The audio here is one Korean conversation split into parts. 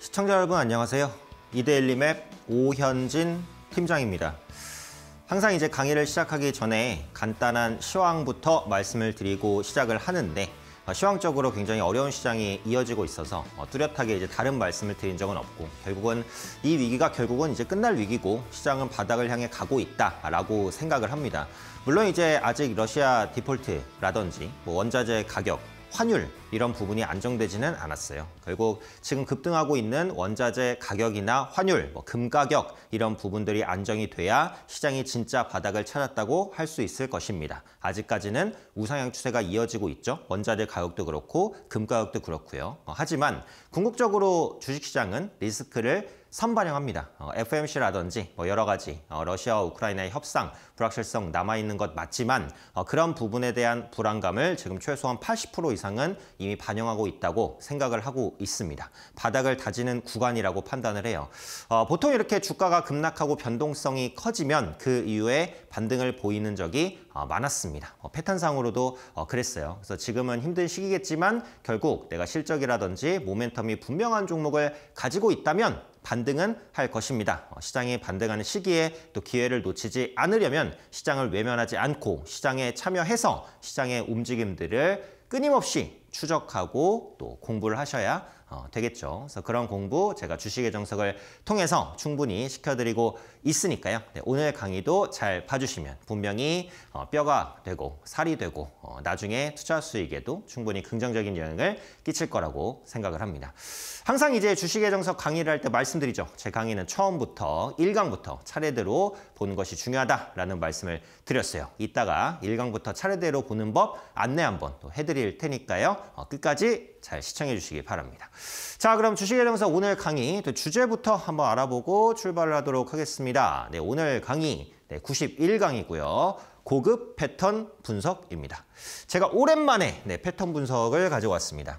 시청자 여러분 안녕하세요. 이데일리 맵 오현진 팀장입니다. 항상 이제 강의를 시작하기 전에 간단한 시황부터 말씀을 드리고 시작을 하는데 어, 시황적으로 굉장히 어려운 시장이 이어지고 있어서 어, 뚜렷하게 이제 다른 말씀을 드린 적은 없고 결국은 이 위기가 결국은 이제 끝날 위기고 시장은 바닥을 향해 가고 있다라고 생각을 합니다. 물론 이제 아직 러시아 디폴트라든지 뭐 원자재 가격 환율 이런 부분이 안정되지는 않았어요. 결국 지금 급등하고 있는 원자재 가격이나 환율, 뭐 금가격 이런 부분들이 안정이 돼야 시장이 진짜 바닥을 찾았다고 할 수 있을 것입니다. 아직까지는 우상향 추세가 이어지고 있죠. 원자재 가격도 그렇고 금가격도 그렇고요. 어, 하지만 궁극적으로 주식시장은 리스크를 선반영합니다. 어, FMC라든지 뭐 여러 가지 어, 러시아와 우크라이나의 협상 불확실성 남아있는 것 맞지만 어, 그런 부분에 대한 불안감을 지금 최소한 80% 이상은 이미 반영하고 있다고 생각을 하고 있습니다. 바닥을 다지는 구간이라고 판단을 해요. 어, 보통 이렇게 주가가 급락하고 변동성이 커지면 그 이후에 반등을 보이는 적이 어, 많았습니다. 어, 패턴상으로도 그랬어요. 그래서 지금은 힘든 시기겠지만 결국 내가 실적이라든지 모멘텀이 분명한 종목을 가지고 있다면 반등은 할 것입니다. 어, 시장이 반등하는 시기에 또 기회를 놓치지 않으려면 시장을 외면하지 않고 시장에 참여해서 시장의 움직임들을 끊임없이 추적하고 또 공부를 하셔야 어, 되겠죠. 그래서 그런 공부 제가 주식의 정석을 통해서 충분히 시켜드리고 있으니까요. 네, 오늘 강의도 잘 봐주시면 분명히 어, 뼈가 되고 살이 되고 어, 나중에 투자 수익에도 충분히 긍정적인 영향을 끼칠 거라고 생각을 합니다. 항상 이제 주식의 정석 강의를 할 때 말씀드리죠. 제 강의는 처음부터 일강부터 차례대로 보는 것이 중요하다라는 말씀을 드렸어요. 이따가 일강부터 차례대로 보는 법 안내 한번 또 해드릴 테니까요. 어, 끝까지 잘 시청해 주시기 바랍니다. 자, 그럼 주식의 정서 오늘 강의 또 주제부터 한번 알아보고 출발을 하도록 하겠습니다. 네, 오늘 강의 네, 91강이고요. 고급 패턴 분석입니다. 제가 오랜만에 네, 패턴 분석을 가져왔습니다.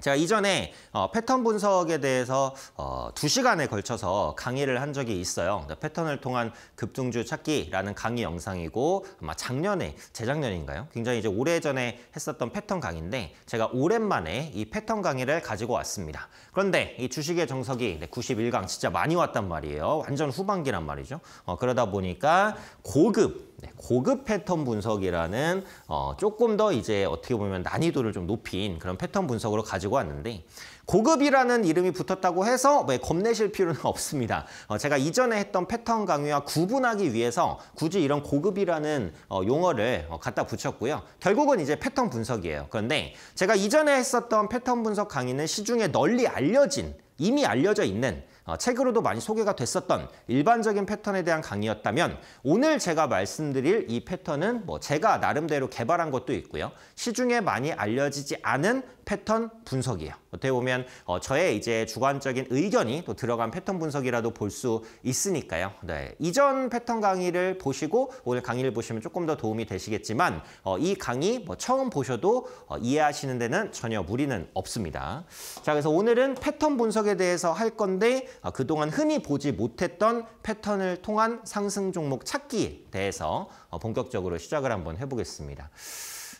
제가 이전에 어, 패턴 분석에 대해서 어, 2시간에 걸쳐서 강의를 한 적이 있어요. 그러니까 패턴을 통한 급등주 찾기라는 강의 영상이고 아마 작년에, 재작년인가요? 굉장히 이제 오래전에 했었던 패턴 강의인데 제가 오랜만에 이 패턴 강의를 가지고 왔습니다. 그런데 이 주식의 정석이 91강 진짜 많이 왔단 말이에요. 완전 후반기란 말이죠. 어, 그러다 보니까 고급, 네, 고급 패턴 분석이라는 어, 조금 더 이제 어떻게 보면 난이도를 좀 높인 그런 패턴 분석으로 가지고 들고 왔는데 고급이라는 이름이 붙었다고 해서 왜 겁내실 필요는 없습니다. 어, 제가 이전에 했던 패턴 강의와 구분하기 위해서 굳이 이런 고급이라는 어, 용어를 어, 갖다 붙였고요. 결국은 이제 패턴 분석이에요. 그런데 제가 이전에 했었던 패턴 분석 강의는 시중에 널리 알려진 이미 알려져 있는 어, 책으로도 많이 소개가 됐었던 일반적인 패턴에 대한 강의였다면 오늘 제가 말씀드릴 이 패턴은 뭐 제가 나름대로 개발한 것도 있고요. 시중에 많이 알려지지 않은 패턴 분석이에요. 어떻게 보면 어, 저의 이제 주관적인 의견이 또 들어간 패턴 분석이라도 볼 수 있으니까요. 네. 이전 패턴 강의를 보시고 오늘 강의를 보시면 조금 더 도움이 되시겠지만 어, 이 강의 뭐 처음 보셔도 이해하시는 데는 전혀 무리는 없습니다. 자, 그래서 오늘은 패턴 분석에 대해서 할 건데 아, 그동안 흔히 보지 못했던 패턴을 통한 상승 종목 찾기에 대해서 어, 본격적으로 시작을 한번 해보겠습니다.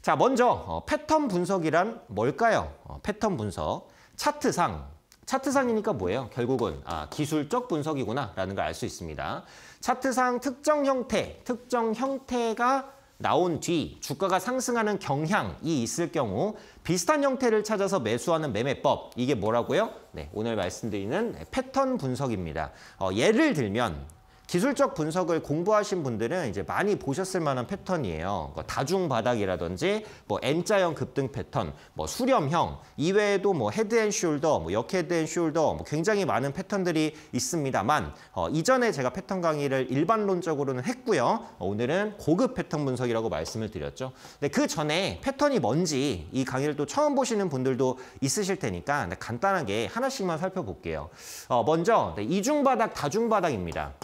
자, 먼저 어, 패턴 분석이란 뭘까요? 어, 패턴 분석, 차트상. 차트상이니까 뭐예요? 결국은 아, 기술적 분석이구나 라는 걸 알 수 있습니다. 차트상 특정 형태, 특정 형태가 나온 뒤 주가가 상승하는 경향이 있을 경우 비슷한 형태를 찾아서 매수하는 매매법 이게 뭐라고요? 네, 오늘 말씀드리는 패턴 분석입니다. 어, 예를 들면 기술적 분석을 공부하신 분들은 이제 많이 보셨을 만한 패턴이에요. 뭐 그러니까 다중 바닥이라든지 뭐 N자형 급등 패턴, 뭐 수렴형, 이외에도 뭐 헤드앤숄더, 뭐 역헤드앤숄더, 뭐 굉장히 많은 패턴들이 있습니다만 어, 이전에 제가 패턴 강의를 일반론적으로는 했고요. 어, 오늘은 고급 패턴 분석이라고 말씀을 드렸죠. 근데 그 전에 패턴이 뭔지 이 강의를 또 처음 보시는 분들도 있으실 테니까 간단하게 하나씩만 살펴볼게요. 어, 먼저 네, 이중바닥, 다중바닥입니다.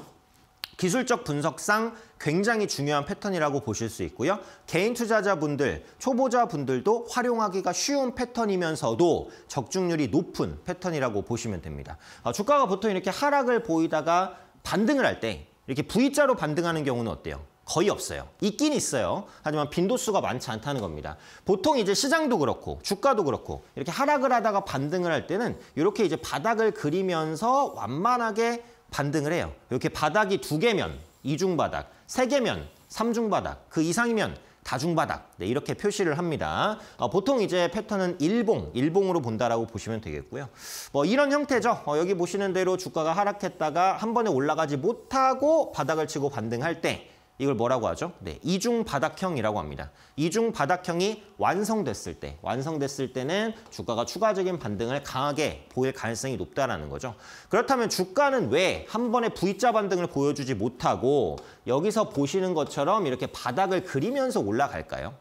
기술적 분석상 굉장히 중요한 패턴이라고 보실 수 있고요. 개인 투자자분들, 초보자분들도 활용하기가 쉬운 패턴이면서도 적중률이 높은 패턴이라고 보시면 됩니다. 어, 주가가 보통 이렇게 하락을 보이다가 반등을 할 때 이렇게 V자로 반등하는 경우는 어때요? 거의 없어요. 있긴 있어요. 하지만 빈도수가 많지 않다는 겁니다. 보통 이제 시장도 그렇고 주가도 그렇고 이렇게 하락을 하다가 반등을 할 때는 이렇게 이제 바닥을 그리면서 완만하게 반등을 해요. 이렇게 바닥이 두 개면 이중바닥, 세 개면 삼중바닥, 그 이상이면 다중바닥 네, 이렇게 표시를 합니다. 어, 보통 이제 패턴은 일봉, 일봉으로 본다라고 보시면 되겠고요. 뭐 이런 형태죠. 어, 여기 보시는 대로 주가가 하락했다가 한 번에 올라가지 못하고 바닥을 치고 반등할 때 이걸 뭐라고 하죠? 네, 이중 바닥형이라고 합니다. 이중 바닥형이 완성됐을 때, 완성됐을 때는 주가가 추가적인 반등을 강하게 보일 가능성이 높다라는 거죠. 그렇다면 주가는 왜 한 번에 V자 반등을 보여주지 못하고 여기서 보시는 것처럼 이렇게 바닥을 그리면서 올라갈까요?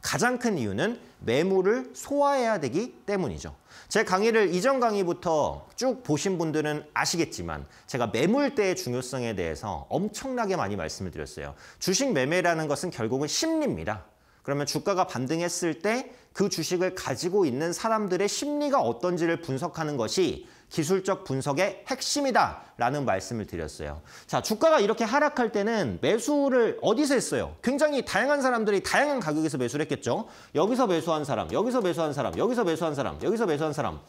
가장 큰 이유는 매물을 소화해야 되기 때문이죠. 제 강의를 이전 강의부터 쭉 보신 분들은 아시겠지만 제가 매물대의 중요성에 대해서 엄청나게 많이 말씀을 드렸어요. 주식 매매라는 것은 결국은 심리입니다. 그러면 주가가 반등했을 때 그 주식을 가지고 있는 사람들의 심리가 어떤지를 분석하는 것이 기술적 분석의 핵심이다라는 말씀을 드렸어요. 자, 주가가 이렇게 하락할 때는 매수를 어디서 했어요? 굉장히 다양한 사람들이 다양한 가격에서 매수를 했겠죠. 여기서 매수한 사람, 여기서 매수한 사람, 여기서 매수한 사람, 여기서 매수한 사람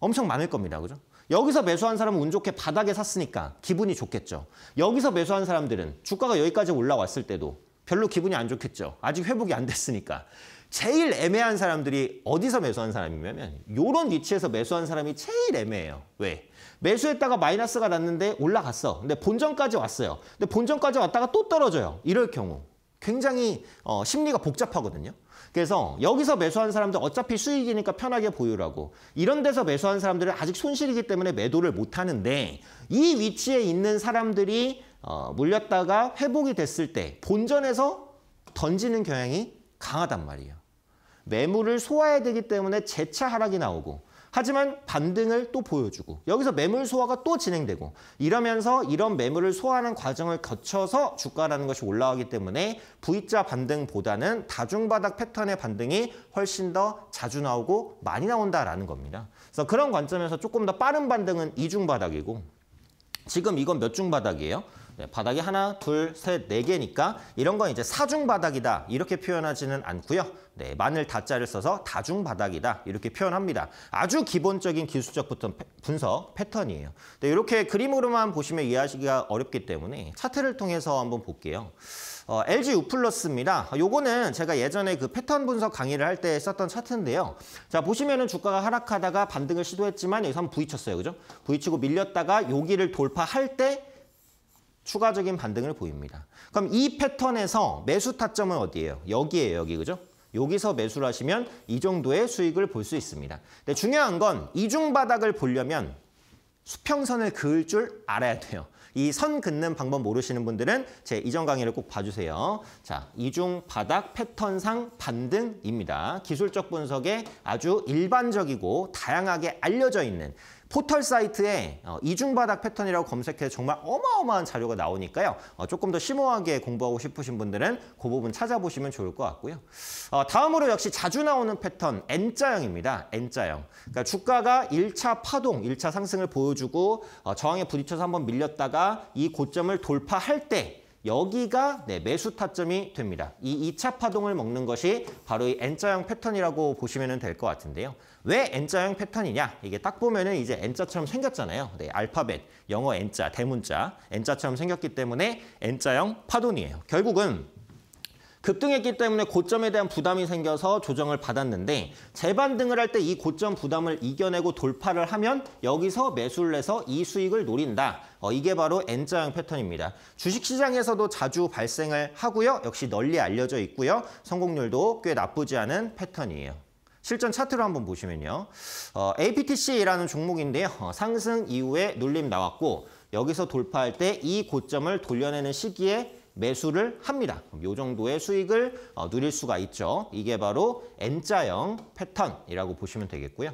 엄청 많을 겁니다. 그죠? 여기서 매수한 사람은 운 좋게 바닥에 샀으니까 기분이 좋겠죠. 여기서 매수한 사람들은 주가가 여기까지 올라왔을 때도 별로 기분이 안 좋겠죠. 아직 회복이 안 됐으니까. 제일 애매한 사람들이 어디서 매수한 사람이냐면 요런 위치에서 매수한 사람이 제일 애매해요. 왜? 매수했다가 마이너스가 났는데 올라갔어. 근데 본전까지 왔어요. 근데 본전까지 왔다가 또 떨어져요. 이럴 경우 굉장히 어, 심리가 복잡하거든요. 그래서 여기서 매수한 사람들 어차피 수익이니까 편하게 보유라고 이런 데서 매수한 사람들은 아직 손실이기 때문에 매도를 못하는데 이 위치에 있는 사람들이 어, 물렸다가 회복이 됐을 때 본전에서 던지는 경향이 강하단 말이에요. 매물을 소화해야 되기 때문에 재차 하락이 나오고 하지만 반등을 또 보여주고 여기서 매물 소화가 또 진행되고 이러면서 이런 매물을 소화하는 과정을 거쳐서 주가라는 것이 올라가기 때문에 V자 반등보다는 다중바닥 패턴의 반등이 훨씬 더 자주 나오고 많이 나온다라는 겁니다. 그래서 그런 관점에서 조금 더 빠른 반등은 이중바닥이고 지금 이건 몇 중바닥이에요? 예, 바닥이 하나, 둘, 셋, 네 개니까 이런 건 이제 사중 바닥이다 이렇게 표현하지는 않고요. 네, 마늘 다자를 써서 다중 바닥이다 이렇게 표현합니다. 아주 기본적인 기술적 분석 패턴이에요. 네, 이렇게 그림으로만 보시면 이해하시기가 어렵기 때문에 차트를 통해서 한번 볼게요. 어, LG 우플러스입니다. 요거는 제가 예전에 그 패턴 분석 강의를 할 때 썼던 차트인데요. 자 보시면은 주가가 하락하다가 반등을 시도했지만 여기서 한번 부딪혔어요, 그죠? 부딪히고 밀렸다가 여기를 돌파할 때 추가적인 반등을 보입니다. 그럼 이 패턴에서 매수 타점은 어디예요? 여기에요 여기 그죠? 여기서 매수를 하시면 이 정도의 수익을 볼 수 있습니다. 근데 중요한 건 이중 바닥을 보려면 수평선을 그을 줄 알아야 돼요. 이 선 긋는 방법 모르시는 분들은 제 이전 강의를 꼭 봐주세요. 자, 이중 바닥 패턴상 반등입니다. 기술적 분석에 아주 일반적이고 다양하게 알려져 있는 포털 사이트에 어, 이중바닥 패턴이라고 검색해서 정말 어마어마한 자료가 나오니까요. 어, 조금 더 심오하게 공부하고 싶으신 분들은 그 부분 찾아보시면 좋을 것 같고요. 어, 다음으로 역시 자주 나오는 패턴 N자형입니다. N자형. 그러니까 주가가 1차 파동, 1차 상승을 보여주고 저항에 부딪혀서 한번 밀렸다가 이 고점을 돌파할 때 여기가 네, 매수 타점이 됩니다. 이 2차 파동을 먹는 것이 바로 이 N자형 패턴이라고 보시면 될 것 같은데요. 왜 N자형 패턴이냐? 이게 딱 보면은 이제 N자처럼 생겼잖아요. 네, 알파벳, 영어 N자, 대문자, N자처럼 생겼기 때문에 N자형 파동이에요. 결국은 급등했기 때문에 고점에 대한 부담이 생겨서 조정을 받았는데 재반등을 할 때 이 고점 부담을 이겨내고 돌파를 하면 여기서 매수를 해서 이 수익을 노린다. 어, 이게 바로 N자형 패턴입니다. 주식시장에서도 자주 발생을 하고요. 역시 널리 알려져 있고요. 성공률도 꽤 나쁘지 않은 패턴이에요. 실전 차트로 한번 보시면요. 어, APTC라는 종목인데요. 어, 상승 이후에 눌림 나왔고 여기서 돌파할 때 이 고점을 돌려내는 시기에 매수를 합니다. 이 정도의 수익을 어, 누릴 수가 있죠. 이게 바로 N자형 패턴이라고 보시면 되겠고요.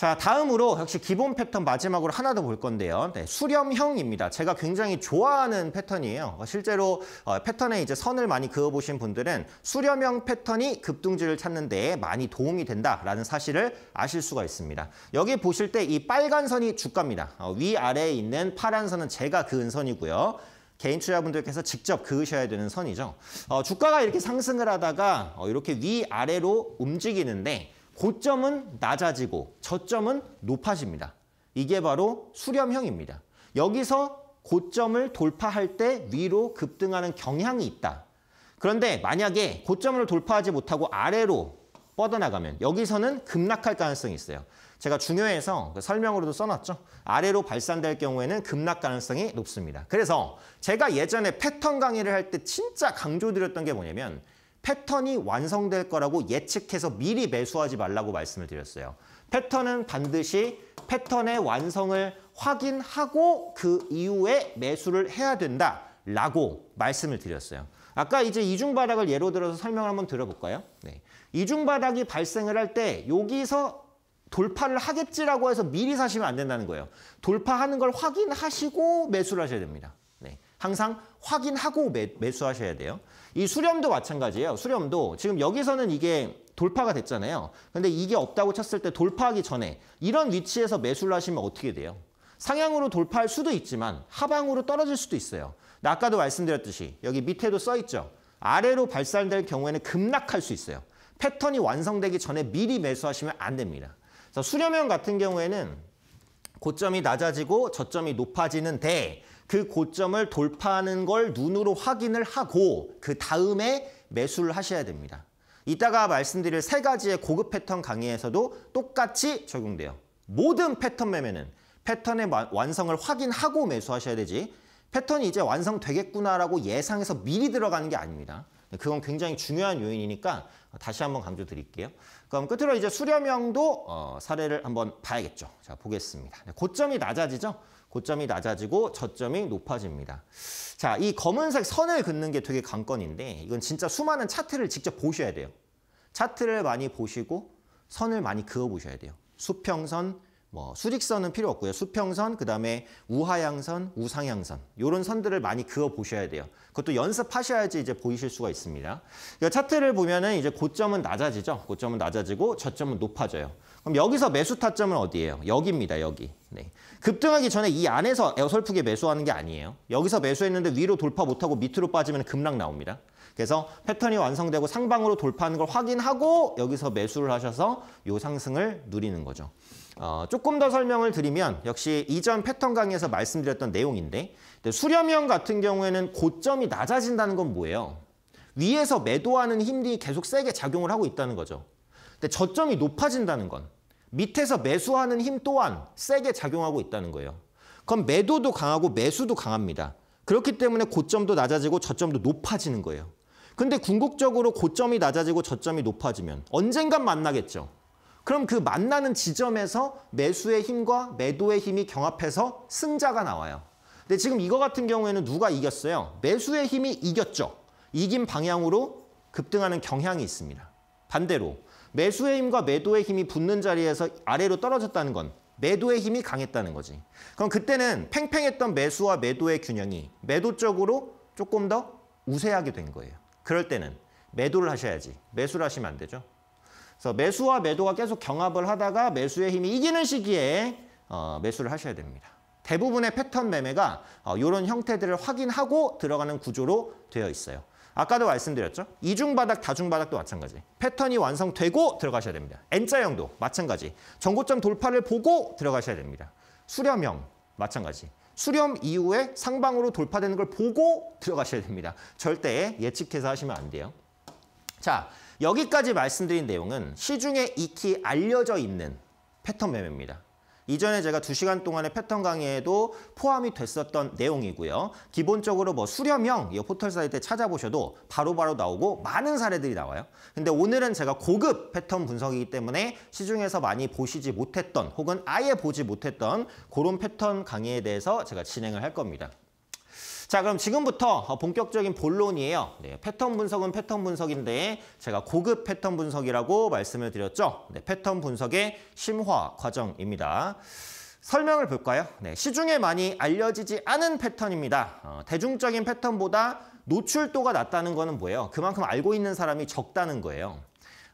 자, 다음으로 역시 기본 패턴 마지막으로 하나 더 볼 건데요. 네, 수렴형입니다. 제가 굉장히 좋아하는 패턴이에요. 그러니까 실제로 어, 패턴에 이제 선을 많이 그어보신 분들은 수렴형 패턴이 급등지를 찾는 데 많이 도움이 된다라는 사실을 아실 수가 있습니다. 여기 보실 때 이 빨간 선이 주가입니다. 어, 위아래에 있는 파란 선은 제가 그은 선이고요. 개인 투자분들께서 직접 그으셔야 되는 선이죠. 어, 주가가 이렇게 상승을 하다가 어, 이렇게 위아래로 움직이는데 고점은 낮아지고 저점은 높아집니다. 이게 바로 수렴형입니다. 여기서 고점을 돌파할 때 위로 급등하는 경향이 있다. 그런데 만약에 고점을 돌파하지 못하고 아래로 뻗어나가면 여기서는 급락할 가능성이 있어요. 제가 중요해서 그 설명으로도 써놨죠. 아래로 발산될 경우에는 급락 가능성이 높습니다. 그래서 제가 예전에 패턴 강의를 할 때 진짜 강조드렸던 게 뭐냐면 패턴이 완성될 거라고 예측해서 미리 매수하지 말라고 말씀을 드렸어요. 패턴은 반드시 패턴의 완성을 확인하고 그 이후에 매수를 해야 된다라고 말씀을 드렸어요. 아까 이제 이중바닥을 예로 들어서 설명을 한번 들어볼까요? 네. 이중바닥이 발생을 할 때 여기서 돌파를 하겠지라고 해서 미리 사시면 안 된다는 거예요. 돌파하는 걸 확인하시고 매수를 하셔야 됩니다. 네. 항상 확인하고 매, 매수하셔야 돼요. 이 수렴도 마찬가지예요. 수렴도 지금 여기서는 이게 돌파가 됐잖아요. 근데 이게 없다고 쳤을 때 돌파하기 전에 이런 위치에서 매수를 하시면 어떻게 돼요? 상향으로 돌파할 수도 있지만 하방으로 떨어질 수도 있어요. 아까도 말씀드렸듯이 여기 밑에도 써있죠. 아래로 발산될 경우에는 급락할 수 있어요. 패턴이 완성되기 전에 미리 매수하시면 안 됩니다. 수렴형 같은 경우에는 고점이 낮아지고 저점이 높아지는데 그 고점을 돌파하는 걸 눈으로 확인을 하고 그 다음에 매수를 하셔야 됩니다. 이따가 말씀드릴 세 가지의 고급 패턴 강의에서도 똑같이 적용돼요. 모든 패턴 매매는 패턴의 완성을 확인하고 매수하셔야 되지 패턴이 이제 완성되겠구나라고 예상해서 미리 들어가는 게 아닙니다. 그건 굉장히 중요한 요인이니까 다시 한번 강조 드릴게요. 그럼 끝으로 이제 수렴형도 어, 사례를 한번 봐야겠죠. 자, 보겠습니다. 고점이 낮아지죠? 고점이 낮아지고 저점이 높아집니다. 자, 이 검은색 선을 긋는 게 되게 관건인데 이건 진짜 수많은 차트를 직접 보셔야 돼요. 차트를 많이 보시고 선을 많이 그어보셔야 돼요. 수평선, 뭐 수직선은 필요 없고요. 수평선, 그 다음에 우하향선, 우상향선 이런 선들을 많이 그어보셔야 돼요. 그것도 연습하셔야지 이제 보이실 수가 있습니다. 그러니까 차트를 보면 은 이제 고점은 낮아지죠. 고점은 낮아지고 저점은 높아져요. 그럼 여기서 매수 타점은 어디예요? 여기입니다. 여기. 네. 급등하기 전에 이 안에서 어설프게 매수하는 게 아니에요. 여기서 매수했는데 위로 돌파 못하고 밑으로 빠지면 급락 나옵니다. 그래서 패턴이 완성되고 상방으로 돌파하는 걸 확인하고 여기서 매수를 하셔서 요 상승을 누리는 거죠. 어, 조금 더 설명을 드리면 역시 이전 패턴 강의에서 말씀드렸던 내용인데 수렴형 같은 경우에는 고점이 낮아진다는 건 뭐예요? 위에서 매도하는 힘이 계속 세게 작용을 하고 있다는 거죠. 근데 저점이 높아진다는 건 밑에서 매수하는 힘 또한 세게 작용하고 있다는 거예요. 그럼 매도도 강하고 매수도 강합니다. 그렇기 때문에 고점도 낮아지고 저점도 높아지는 거예요. 근데 궁극적으로 고점이 낮아지고 저점이 높아지면 언젠간 만나겠죠. 그럼 그 만나는 지점에서 매수의 힘과 매도의 힘이 경합해서 승자가 나와요. 근데 지금 이거 같은 경우에는 누가 이겼어요? 매수의 힘이 이겼죠. 이긴 방향으로 급등하는 경향이 있습니다. 반대로 매수의 힘과 매도의 힘이 붙는 자리에서 아래로 떨어졌다는 건 매도의 힘이 강했다는 거지. 그럼 그때는 팽팽했던 매수와 매도의 균형이 매도 적으로 조금 더 우세하게 된 거예요. 그럴 때는 매도를 하셔야지. 매수를 하시면 안 되죠. 그래서 매수와 매도가 계속 경합을 하다가 매수의 힘이 이기는 시기에 어, 매수를 하셔야 됩니다. 대부분의 패턴 매매가 어, 이런 형태들을 확인하고 들어가는 구조로 되어 있어요. 아까도 말씀드렸죠. 이중바닥, 다중바닥도 마찬가지. 패턴이 완성되고 들어가셔야 됩니다. N자형도 마찬가지. 전고점 돌파를 보고 들어가셔야 됩니다. 수렴형 마찬가지. 수렴 이후에 상방으로 돌파되는 걸 보고 들어가셔야 됩니다. 절대 예측해서 하시면 안 돼요. 자, 여기까지 말씀드린 내용은 시중에 익히 알려져 있는 패턴 매매입니다. 이전에 제가 두시간 동안의 패턴 강의에도 포함이 됐었던 내용이고요. 기본적으로 뭐 수렴형 이 포털 사이트에 찾아보셔도 바로바로 바로 나오고 많은 사례들이 나와요. 근데 오늘은 제가 고급 패턴 분석이기 때문에 시중에서 많이 보시지 못했던 혹은 아예 보지 못했던 그런 패턴 강의에 대해서 제가 진행을 할 겁니다. 자, 그럼 지금부터 어, 본격적인 본론이에요. 네, 패턴 분석은 패턴 분석인데 제가 고급 패턴 분석이라고 말씀을 드렸죠. 네, 패턴 분석의 심화 과정입니다. 설명을 볼까요? 네, 시중에 많이 알려지지 않은 패턴입니다. 어, 대중적인 패턴보다 노출도가 낮다는 거는 뭐예요? 그만큼 알고 있는 사람이 적다는 거예요.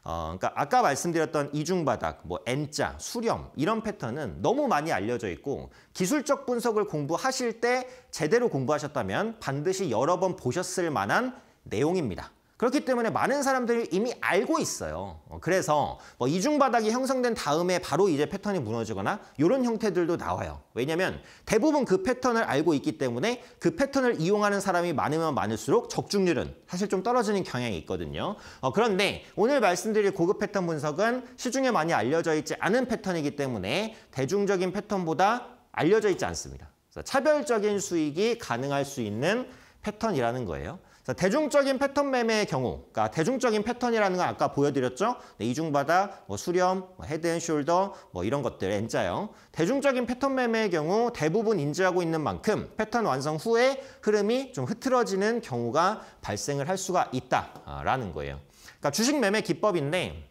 어, 그러니까 아까 말씀드렸던 이중바닥, 뭐 N자, 수렴 이런 패턴은 너무 많이 알려져 있고 기술적 분석을 공부하실 때 제대로 공부하셨다면 반드시 여러 번 보셨을 만한 내용입니다. 그렇기 때문에 많은 사람들이 이미 알고 있어요. 어, 그래서 뭐 이중바닥이 형성된 다음에 바로 이제 패턴이 무너지거나 이런 형태들도 나와요. 왜냐면 하 대부분 그 패턴을 알고 있기 때문에 그 패턴을 이용하는 사람이 많으면 많을수록 적중률은 사실 좀 떨어지는 경향이 있거든요. 어, 그런데 오늘 말씀드릴 고급 패턴 분석은 시중에 많이 알려져 있지 않은 패턴이기 때문에 대중적인 패턴보다 알려져 있지 않습니다. 차별적인 수익이 가능할 수 있는 패턴이라는 거예요. 자, 대중적인 패턴 매매의 경우, 그러니까 대중적인 패턴이라는 건 아까 보여드렸죠? 네, 이중바닥, 뭐 수렴, 뭐 헤드앤숄더, 뭐 이런 것들 N자형. 대중적인 패턴 매매의 경우 대부분 인지하고 있는 만큼 패턴 완성 후에 흐름이 좀 흐트러지는 경우가 발생을 할 수가 있다라는 거예요. 그러니까 주식 매매 기법인데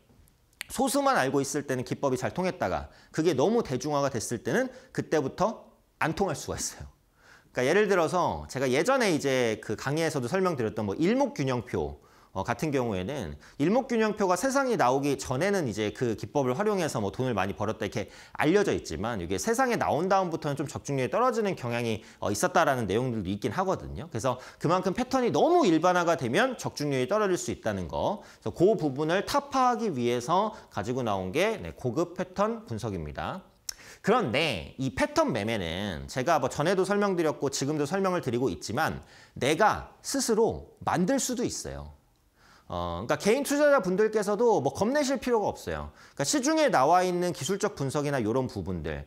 소수만 알고 있을 때는 기법이 잘 통했다가 그게 너무 대중화가 됐을 때는 그때부터 안 통할 수가 있어요. 그러니까 예를 들어서 제가 예전에 이제 그 강의에서도 설명드렸던 뭐 일목균형표 어, 같은 경우에는 일목균형표가 세상에 나오기 전에는 이제 그 기법을 활용해서 뭐 돈을 많이 벌었다 이렇게 알려져 있지만 이게 세상에 나온 다음부터는 좀 적중률이 떨어지는 경향이 어, 있었다라는 내용들도 있긴 하거든요. 그래서 그만큼 패턴이 너무 일반화가 되면 적중률이 떨어질 수 있다는 거. 그래서 그 부분을 타파하기 위해서 가지고 나온 게 네, 고급 패턴 분석입니다. 그런데 이 패턴 매매는 제가 뭐 전에도 설명드렸고 지금도 설명을 드리고 있지만 내가 스스로 만들 수도 있어요. 어, 그러니까 개인 투자자 분들께서도 뭐 겁내실 필요가 없어요. 그러니까 시중에 나와 있는 기술적 분석이나 이런 부분들,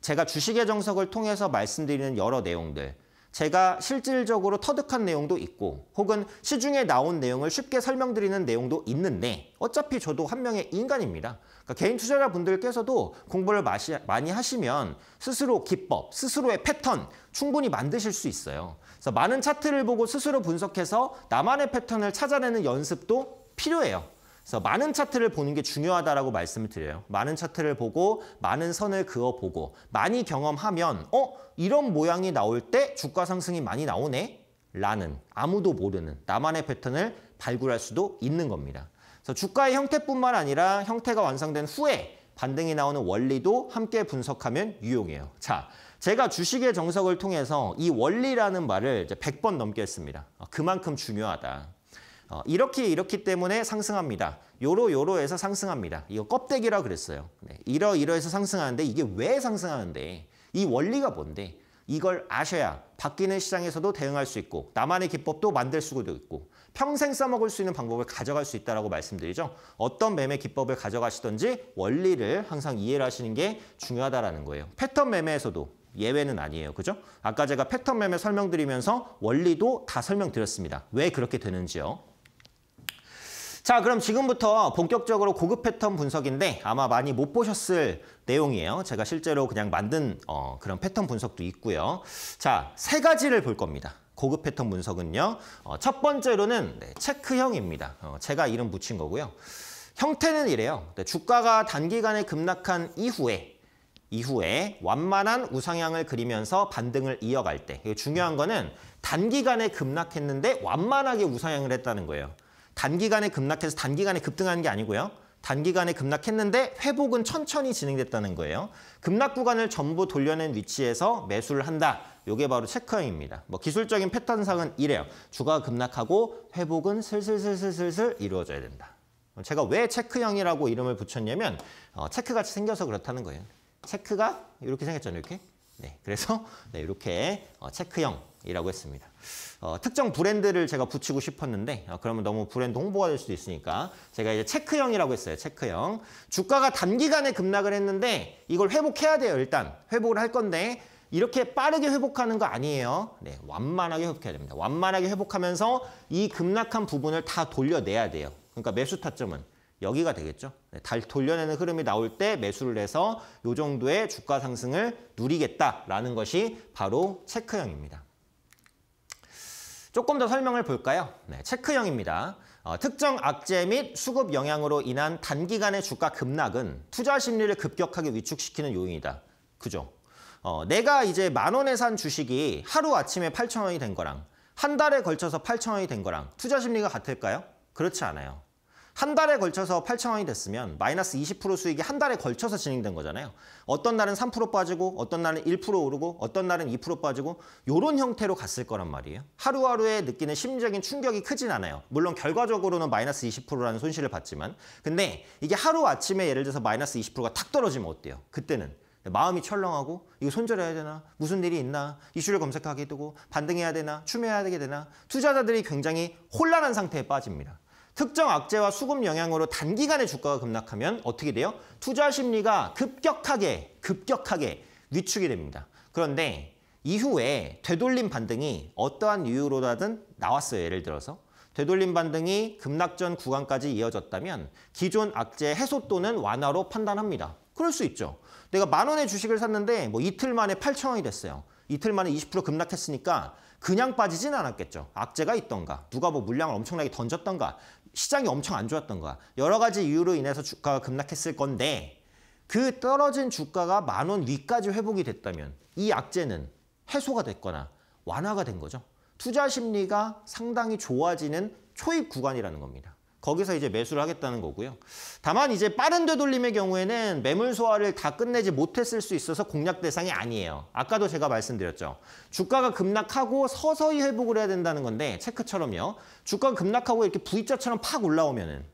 제가 주식의 정석을 통해서 말씀드리는 여러 내용들, 제가 실질적으로 터득한 내용도 있고 혹은 시중에 나온 내용을 쉽게 설명드리는 내용도 있는데 어차피 저도 한 명의 인간입니다. 그러니까 개인 투자자분들께서도 공부를 마시, 많이 하시면 스스로 기법, 스스로의 패턴 충분히 만드실 수 있어요. 그래서 많은 차트를 보고 스스로 분석해서 나만의 패턴을 찾아내는 연습도 필요해요. 그래서 많은 차트를 보는 게 중요하다라고 말씀을 드려요. 많은 차트를 보고 많은 선을 그어보고 많이 경험하면 어? 이런 모양이 나올 때 주가 상승이 많이 나오네? 라는 아무도 모르는 나만의 패턴을 발굴할 수도 있는 겁니다. 그래서 주가의 형태뿐만 아니라 형태가 완성된 후에 반등이 나오는 원리도 함께 분석하면 유용해요. 자, 제가 주식의 정석을 통해서 이 원리라는 말을 이제 100번 넘게 했습니다. 어, 그만큼 중요하다. 어, 이렇게 이렇기 때문에 상승합니다. 요로 요로에서 상승합니다. 이거 껍데기라 그랬어요. 네, 이러 이러해서 상승하는데 이게 왜 상승하는데 이 원리가 뭔데 이걸 아셔야 바뀌는 시장에서도 대응할 수 있고 나만의 기법도 만들 수도 있고 평생 써먹을 수 있는 방법을 가져갈 수 있다고 말씀드리죠. 어떤 매매 기법을 가져가시든지 원리를 항상 이해를 하시는 게 중요하다는 거예요. 패턴 매매에서도 예외는 아니에요. 그죠? 아까 제가 패턴 매매 설명드리면서 원리도 다 설명드렸습니다. 왜 그렇게 되는지요. 자 그럼 지금부터 본격적으로 고급 패턴 분석인데 아마 많이 못 보셨을 내용이에요. 제가 실제로 그냥 만든 어, 그런 패턴 분석도 있고요. 자세 가지를 볼 겁니다. 고급 패턴 분석은요. 어, 첫 번째로는 네, 체크형입니다. 어, 제가 이름 붙인 거고요. 형태는 이래요. 네, 주가가 단기간에 급락한 이후에 이후에 완만한 우상향을 그리면서 반등을 이어갈 때 중요한 거는 단기간에 급락했는데 완만하게 우상향을 했다는 거예요. 단기간에 급락해서 단기간에 급등하는 게 아니고요. 단기간에 급락했는데 회복은 천천히 진행됐다는 거예요. 급락 구간을 전부 돌려낸 위치에서 매수를 한다. 이게 바로 체크형입니다. 뭐 기술적인 패턴상은 이래요. 주가 급락하고 회복은 슬슬슬슬슬슬 이루어져야 된다. 제가 왜 체크형이라고 이름을 붙였냐면 어, 체크같이 생겨서 그렇다는 거예요. 체크가 이렇게 생겼잖아요. 이렇게. 네, 그래서 네, 이렇게 어, 체크형이라고 했습니다. 어, 특정 브랜드를 제가 붙이고 싶었는데 어, 그러면 너무 브랜드 홍보가 될 수도 있으니까 제가 이제 체크형이라고 했어요. 체크형. 주가가 단기간에 급락을 했는데 이걸 회복해야 돼요. 일단 회복을 할 건데 이렇게 빠르게 회복하는 거 아니에요. 네, 완만하게 회복해야 됩니다. 완만하게 회복하면서 이 급락한 부분을 다 돌려내야 돼요. 그러니까 매수 타점은 여기가 되겠죠. 네, 달 돌려내는 흐름이 나올 때 매수를 해서 요 정도의 주가 상승을 누리겠다라는 것이 바로 체크형입니다. 조금 더 설명을 볼까요? 네, 체크형입니다. 어, 특정 악재 및 수급 영향으로 인한 단기간의 주가 급락은 투자 심리를 급격하게 위축시키는 요인이다. 그죠? 어, 내가 이제 만 원에 산 주식이 하루아침에 8천 원이 된 거랑 한 달에 걸쳐서 8천 원이 된 거랑 투자 심리가 같을까요? 그렇지 않아요. 한 달에 걸쳐서 8천 원이 됐으면 마이너스 20% 수익이 한 달에 걸쳐서 진행된 거잖아요. 어떤 날은 3% 빠지고 어떤 날은 1% 오르고 어떤 날은 2% 빠지고 이런 형태로 갔을 거란 말이에요. 하루하루에 느끼는 심리적인 충격이 크진 않아요. 물론 결과적으로는 마이너스 20%라는 손실을 봤지만 근데 이게 하루아침에 예를 들어서 마이너스 20%가 탁 떨어지면 어때요? 그때는 마음이 철렁하고 이거 손절해야 되나 무슨 일이 있나 이슈를 검색하게 되고 반등해야 되나 추매해야 되게 되나 투자자들이 굉장히 혼란한 상태에 빠집니다. 특정 악재와 수급 영향으로 단기간에 주가가 급락하면 어떻게 돼요? 투자 심리가 급격하게 급격하게 위축이 됩니다. 그런데 이후에 되돌림 반등이 어떠한 이유로라든 나왔어요. 예를 들어서 되돌림 반등이 급락 전 구간까지 이어졌다면 기존 악재 해소 또는 완화로 판단합니다. 그럴 수 있죠. 내가 만 원의 주식을 샀는데 뭐 이틀 만에 8천 원이 됐어요. 이틀 만에 20% 급락했으니까 그냥 빠지진 않았겠죠. 악재가 있던가 누가 뭐 물량을 엄청나게 던졌던가 시장이 엄청 안 좋았던 거야. 여러 가지 이유로 인해서 주가가 급락했을 건데 그 떨어진 주가가 만 원 위까지 회복이 됐다면 이 악재는 해소가 됐거나 완화가 된 거죠. 투자 심리가 상당히 좋아지는 초입 구간이라는 겁니다. 거기서 이제 매수를 하겠다는 거고요. 다만 이제 빠른 되돌림의 경우에는 매물 소화를 다 끝내지 못했을 수 있어서 공략 대상이 아니에요. 아까도 제가 말씀드렸죠. 주가가 급락하고 서서히 회복을 해야 된다는 건데 체크처럼요. 주가가 급락하고 이렇게 V자처럼 팍 올라오면은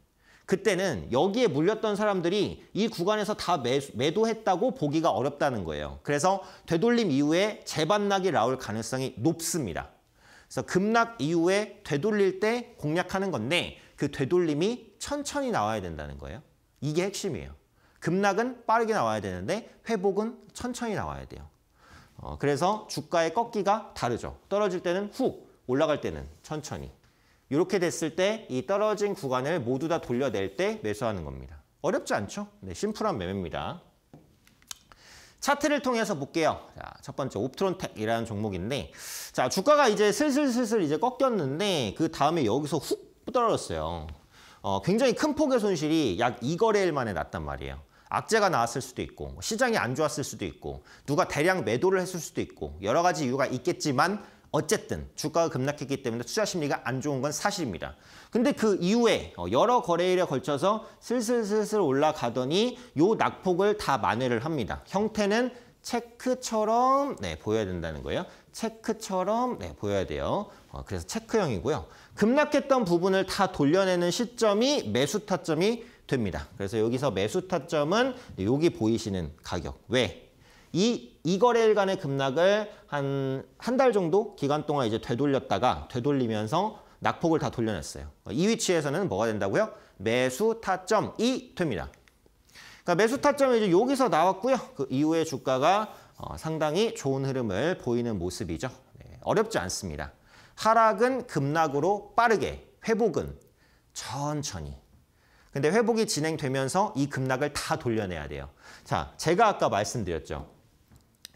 그때는 여기에 물렸던 사람들이 이 구간에서 다 매, 매도했다고 보기가 어렵다는 거예요. 그래서 되돌림 이후에 재반락이 나올 가능성이 높습니다. 그래서 급락 이후에 되돌릴 때 공략하는 건데 그 되돌림이 천천히 나와야 된다는 거예요. 이게 핵심이에요. 급락은 빠르게 나와야 되는데 회복은 천천히 나와야 돼요. 어, 그래서 주가의 꺾기가 다르죠. 떨어질 때는 훅, 올라갈 때는 천천히. 이렇게 됐을 때 이 떨어진 구간을 모두 다 돌려낼 때 매수하는 겁니다. 어렵지 않죠? 네, 심플한 매매입니다. 차트를 통해서 볼게요. 자, 첫 번째 옵트론텍이라는 종목인데 자, 주가가 이제 슬슬슬슬 이제 꺾였는데 그 다음에 여기서 훅 떨어졌어요. 어, 굉장히 큰 폭의 손실이 약 2거래일 만에 났단 말이에요. 악재가 나왔을 수도 있고 뭐 시장이 안 좋았을 수도 있고 누가 대량 매도를 했을 수도 있고 여러 가지 이유가 있겠지만 어쨌든 주가가 급락했기 때문에 투자 심리가 안 좋은 건 사실입니다. 근데 그 이후에 어, 여러 거래일에 걸쳐서 슬슬슬슬 올라가더니 요 낙폭을 다 만회를 합니다. 형태는 체크처럼 네, 보여야 된다는 거예요. 체크처럼 네, 보여야 돼요. 어, 그래서 체크형이고요. 급락했던 부분을 다 돌려내는 시점이 매수 타점이 됩니다. 그래서 여기서 매수 타점은 여기 보이시는 가격. 왜? 이, 이 거래일간의 급락을 한 한 달 정도 기간 동안 이제 되돌렸다가 되돌리면서 낙폭을 다 돌려냈어요. 이 위치에서는 뭐가 된다고요? 매수 타점이 됩니다. 그러니까 매수 타점이 이제 여기서 나왔고요. 그 이후에 주가가 어, 상당히 좋은 흐름을 보이는 모습이죠. 네, 어렵지 않습니다. 하락은 급락으로 빠르게, 회복은 천천히. 근데 회복이 진행되면서 이 급락을 다 돌려내야 돼요. 자, 제가 아까 말씀드렸죠.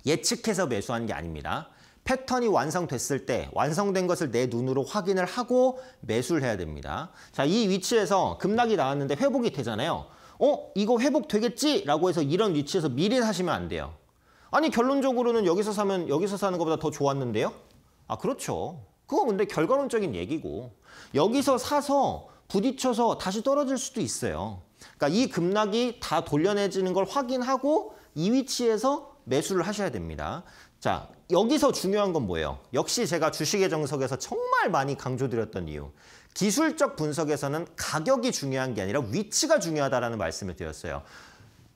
예측해서 매수하는 게 아닙니다. 패턴이 완성됐을 때 완성된 것을 내 눈으로 확인을 하고 매수를 해야 됩니다. 자, 이 위치에서 급락이 나왔는데 회복이 되잖아요. 어? 이거 회복 되겠지라고 해서 이런 위치에서 미리 사시면 안 돼요. 아니 결론적으로는 여기서 사면 여기서 사는 것보다 더 좋았는데요? 아 그렇죠. 그건 근데 결과론적인 얘기고 여기서 사서 부딪혀서 다시 떨어질 수도 있어요. 그러니까 이 급락이 다 돌려내지는 걸 확인하고 이 위치에서 매수를 하셔야 됩니다. 자, 여기서 중요한 건 뭐예요? 역시 제가 주식의 정석에서 정말 많이 강조드렸던 이유. 기술적 분석에서는 가격이 중요한 게 아니라 위치가 중요하다라는 말씀을 드렸어요.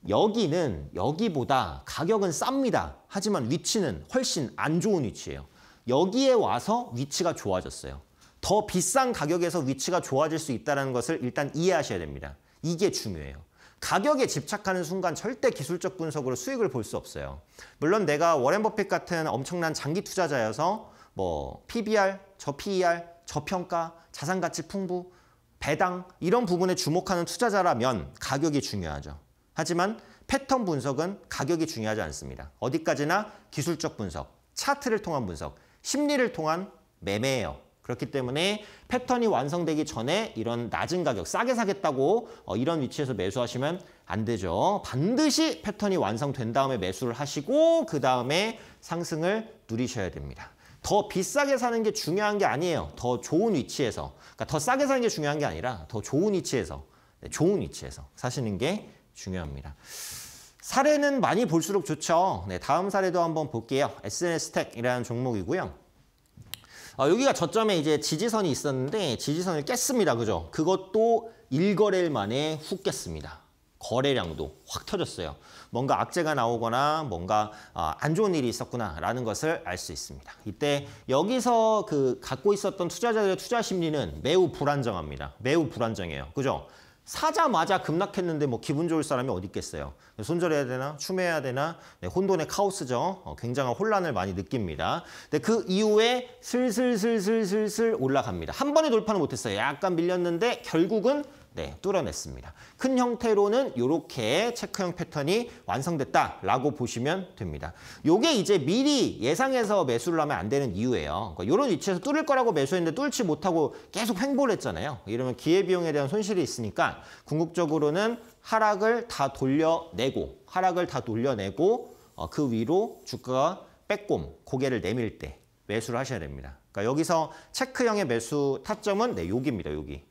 여기는 여기보다 가격은 쌉니다. 하지만 위치는 훨씬 안 좋은 위치예요. 여기에 와서 위치가 좋아졌어요. 더 비싼 가격에서 위치가 좋아질 수 있다는 것을 일단 이해하셔야 됩니다. 이게 중요해요. 가격에 집착하는 순간 절대 기술적 분석으로 수익을 볼 수 없어요. 물론 내가 워렌 버핏 같은 엄청난 장기 투자자여서 뭐 PBR, 저 PER, 저평가, 자산가치 풍부, 배당 이런 부분에 주목하는 투자자라면 가격이 중요하죠. 하지만 패턴 분석은 가격이 중요하지 않습니다. 어디까지나 기술적 분석, 차트를 통한 분석, 심리를 통한 매매예요. 그렇기 때문에 패턴이 완성되기 전에 이런 낮은 가격, 싸게 사겠다고 어, 이런 위치에서 매수하시면 안 되죠. 반드시 패턴이 완성된 다음에 매수를 하시고 그 다음에 상승을 누리셔야 됩니다. 더 비싸게 사는 게 중요한 게 아니에요. 더 좋은 위치에서. 그러니까 더 싸게 사는 게 중요한 게 아니라 더 좋은 위치에서, 네, 좋은 위치에서 사시는 게 중요합니다. 사례는 많이 볼수록 좋죠. 네, 다음 사례도 한번 볼게요. SNS 택이라는 종목이고요. 어, 여기가 저점에 이제 지지선이 있었는데 지지선을 깼습니다. 그죠? 그것도 일거래일 만에 훅 깼습니다. 거래량도 확 터졌어요. 뭔가 악재가 나오거나 뭔가 아, 안 좋은 일이 있었구나라는 것을 알 수 있습니다. 이때 여기서 그 갖고 있었던 투자자들의 투자 심리는 매우 불안정합니다. 매우 불안정해요. 그죠? 사자마자 급락했는데 뭐 기분 좋을 사람이 어디 있겠어요. 네, 손절해야 되나 추매해야 되나 네, 혼돈의 카오스죠. 어, 굉장한 혼란을 많이 느낍니다. 근데 그 이후에 슬슬슬슬슬슬 올라갑니다. 한 번에 돌파는 못했어요. 약간 밀렸는데 결국은 네, 뚫어냈습니다. 큰 형태로는 이렇게 체크형 패턴이 완성됐다라고 보시면 됩니다. 요게 이제 미리 예상해서 매수를 하면 안 되는 이유예요. 그러니까 이런 위치에서 뚫을 거라고 매수했는데 뚫지 못하고 계속 횡보를 했잖아요. 이러면 기회비용에 대한 손실이 있으니까 궁극적으로는 하락을 다 돌려내고 하락을 다 돌려내고 어, 그 위로 주가가 빼꼼 고개를 내밀 때 매수를 하셔야 됩니다. 그러니까 여기서 체크형의 매수 타점은 네, 여기입니다. 여기.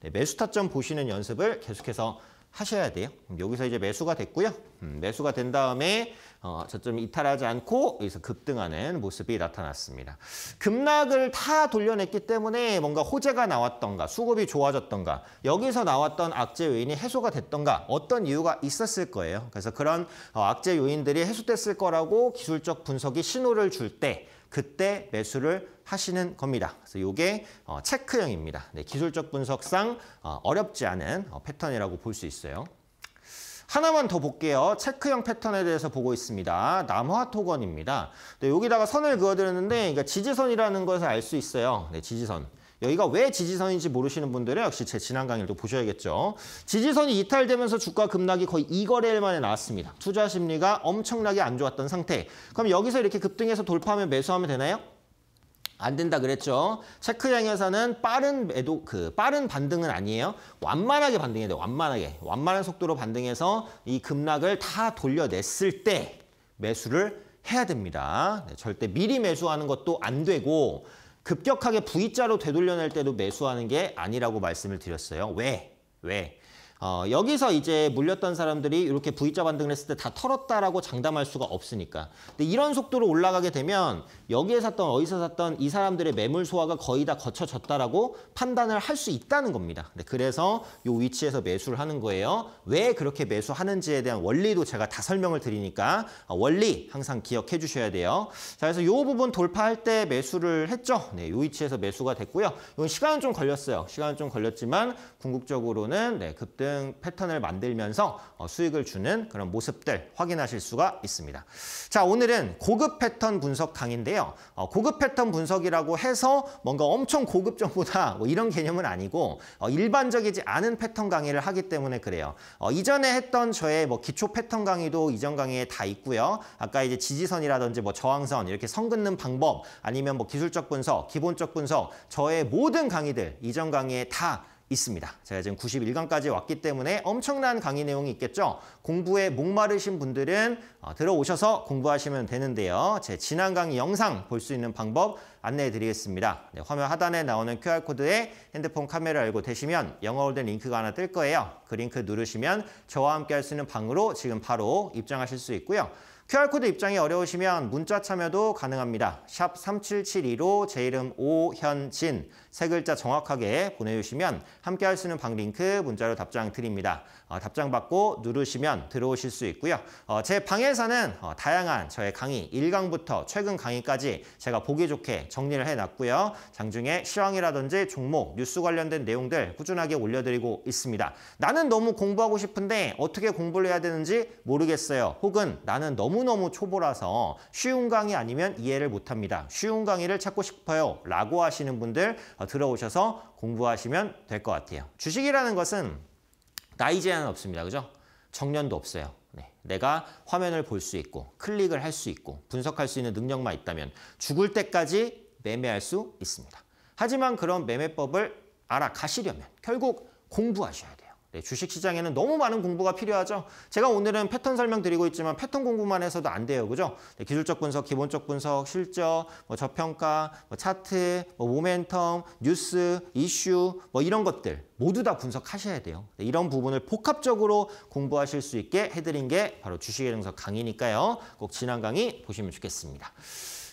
네, 매수 타점 보시는 연습을 계속해서 하셔야 돼요. 여기서 이제 매수가 됐고요. 음, 매수가 된 다음에 어, 저점 이탈하지 않고 여기서 급등하는 모습이 나타났습니다. 급락을 다 돌려냈기 때문에 뭔가 호재가 나왔던가 수급이 좋아졌던가 여기서 나왔던 악재 요인이 해소가 됐던가 어떤 이유가 있었을 거예요. 그래서 그런 어, 악재 요인들이 해소됐을 거라고 기술적 분석이 신호를 줄때 그때 매수를 하시는 겁니다. 그래서 이게 어, 체크형입니다. 네, 기술적 분석상 어, 어렵지 않은 어, 패턴이라고 볼 수 있어요. 하나만 더 볼게요. 체크형 패턴에 대해서 보고 있습니다. 남화토건입니다. 네, 여기다가 선을 그어드렸는데 그러니까 지지선이라는 것을 알 수 있어요. 네, 지지선. 여기가 왜 지지선인지 모르시는 분들은 역시 제 지난 강의를또 보셔야겠죠. 지지선이 이탈되면서 주가 급락이 거의 이거래일 만에 나왔습니다. 투자 심리가 엄청나게 안 좋았던 상태. 그럼 여기서 이렇게 급등해서 돌파하면 매수하면 되나요? 안 된다 그랬죠. 체크양 에서는 빠른 매도 그 빠른 반등은 아니에요. 완만하게 반등해야 돼. 완만하게. 완만한 속도로 반등해서 이 급락을 다 돌려냈을 때 매수를 해야 됩니다. 네, 절대 미리 매수하는 것도 안 되고 급격하게 V자로 되돌려낼 때도 매수하는 게 아니라고 말씀을 드렸어요. 왜? 왜? 어, 여기서 이제 물렸던 사람들이 이렇게 V자 반등을 했을 때 다 털었다라고 장담할 수가 없으니까. 근데 이런 속도로 올라가게 되면 여기에 샀던 어디서 샀던 이 사람들의 매물 소화가 거의 다 거쳐졌다라고 판단을 할 수 있다는 겁니다. 네, 그래서 이 위치에서 매수를 하는 거예요. 왜 그렇게 매수하는지에 대한 원리도 제가 다 설명을 드리니까 어, 원리 항상 기억해 주셔야 돼요. 자, 그래서 이 부분 돌파할 때 매수를 했죠. 네, 이 위치에서 매수가 됐고요. 이건 시간은 좀 걸렸어요. 시간은 좀 걸렸지만 궁극적으로는 네, 급등 등 패턴을 만들면서 어, 수익을 주는 그런 모습들 확인하실 수가 있습니다. 자, 오늘은 고급 패턴 분석 강인데요. 의 어, 고급 패턴 분석이라고 해서 뭔가 엄청 고급 정보다 뭐 이런 개념은 아니고 어, 일반적이지 않은 패턴 강의를 하기 때문에 그래요. 이전에 했던 저의 뭐 기초 패턴 강의도 이전 강의에 다 있고요. 아까 이제 지지선이라든지 뭐 저항선 이렇게 선 긋는 방법 아니면 뭐 기술적 분석, 기본적 분석 저의 모든 강의들 이전 강의에 다 있습니다. 제가 지금 91강까지 왔기 때문에 엄청난 강의 내용이 있겠죠. 공부에 목마르신 분들은 어, 들어오셔서 공부하시면 되는데요. 제 지난 강의 영상 볼 수 있는 방법 안내해 드리겠습니다. 네, 화면 하단에 나오는 QR코드에 핸드폰 카메라 열고 되시면 영어로 된 링크가 하나 뜰 거예요. 그 링크 누르시면 저와 함께 할 수 있는 방으로 지금 바로 입장하실 수 있고요. QR코드 입장이 어려우시면 문자 참여도 가능합니다. 샵 3772로 제 이름 오현진 세 글자 정확하게 보내주시면 함께 할 수 있는 방 링크 문자로 답장 드립니다. 어, 답장 받고 누르시면 들어오실 수 있고요. 어, 제 방에서는 어, 다양한 저의 강의 1강부터 최근 강의까지 제가 보기 좋게 정리를 해놨고요. 장중에 시황이라든지 종목, 뉴스 관련된 내용들 꾸준하게 올려드리고 있습니다. 나는 너무 공부하고 싶은데 어떻게 공부를 해야 되는지 모르겠어요. 혹은 나는 너무너무 초보라서 쉬운 강의 아니면 이해를 못합니다. 쉬운 강의를 찾고 싶어요. 라고 하시는 분들 어, 들어오셔서 공부하시면 될 것 같아요. 주식이라는 것은 나이 제한 없습니다. 그죠? 정년도 없어요. 네. 내가 화면을 볼 수 있고 클릭을 할 수 있고 분석할 수 있는 능력만 있다면 죽을 때까지 매매할 수 있습니다. 하지만 그런 매매법을 알아가시려면 결국 공부하셔야 돼요. 예, 주식시장에는 너무 많은 공부가 필요하죠. 제가 오늘은 패턴 설명드리고 있지만 패턴 공부만 해서도 안 돼요. 그죠? 네, 기술적 분석, 기본적 분석, 실적, 뭐 저평가, 뭐 차트, 뭐 모멘텀, 뉴스, 이슈 뭐 이런 것들 모두 다 분석하셔야 돼요. 네, 이런 부분을 복합적으로 공부하실 수 있게 해드린 게 바로 주식의 정석 강의니까요. 꼭 지난 강의 보시면 좋겠습니다.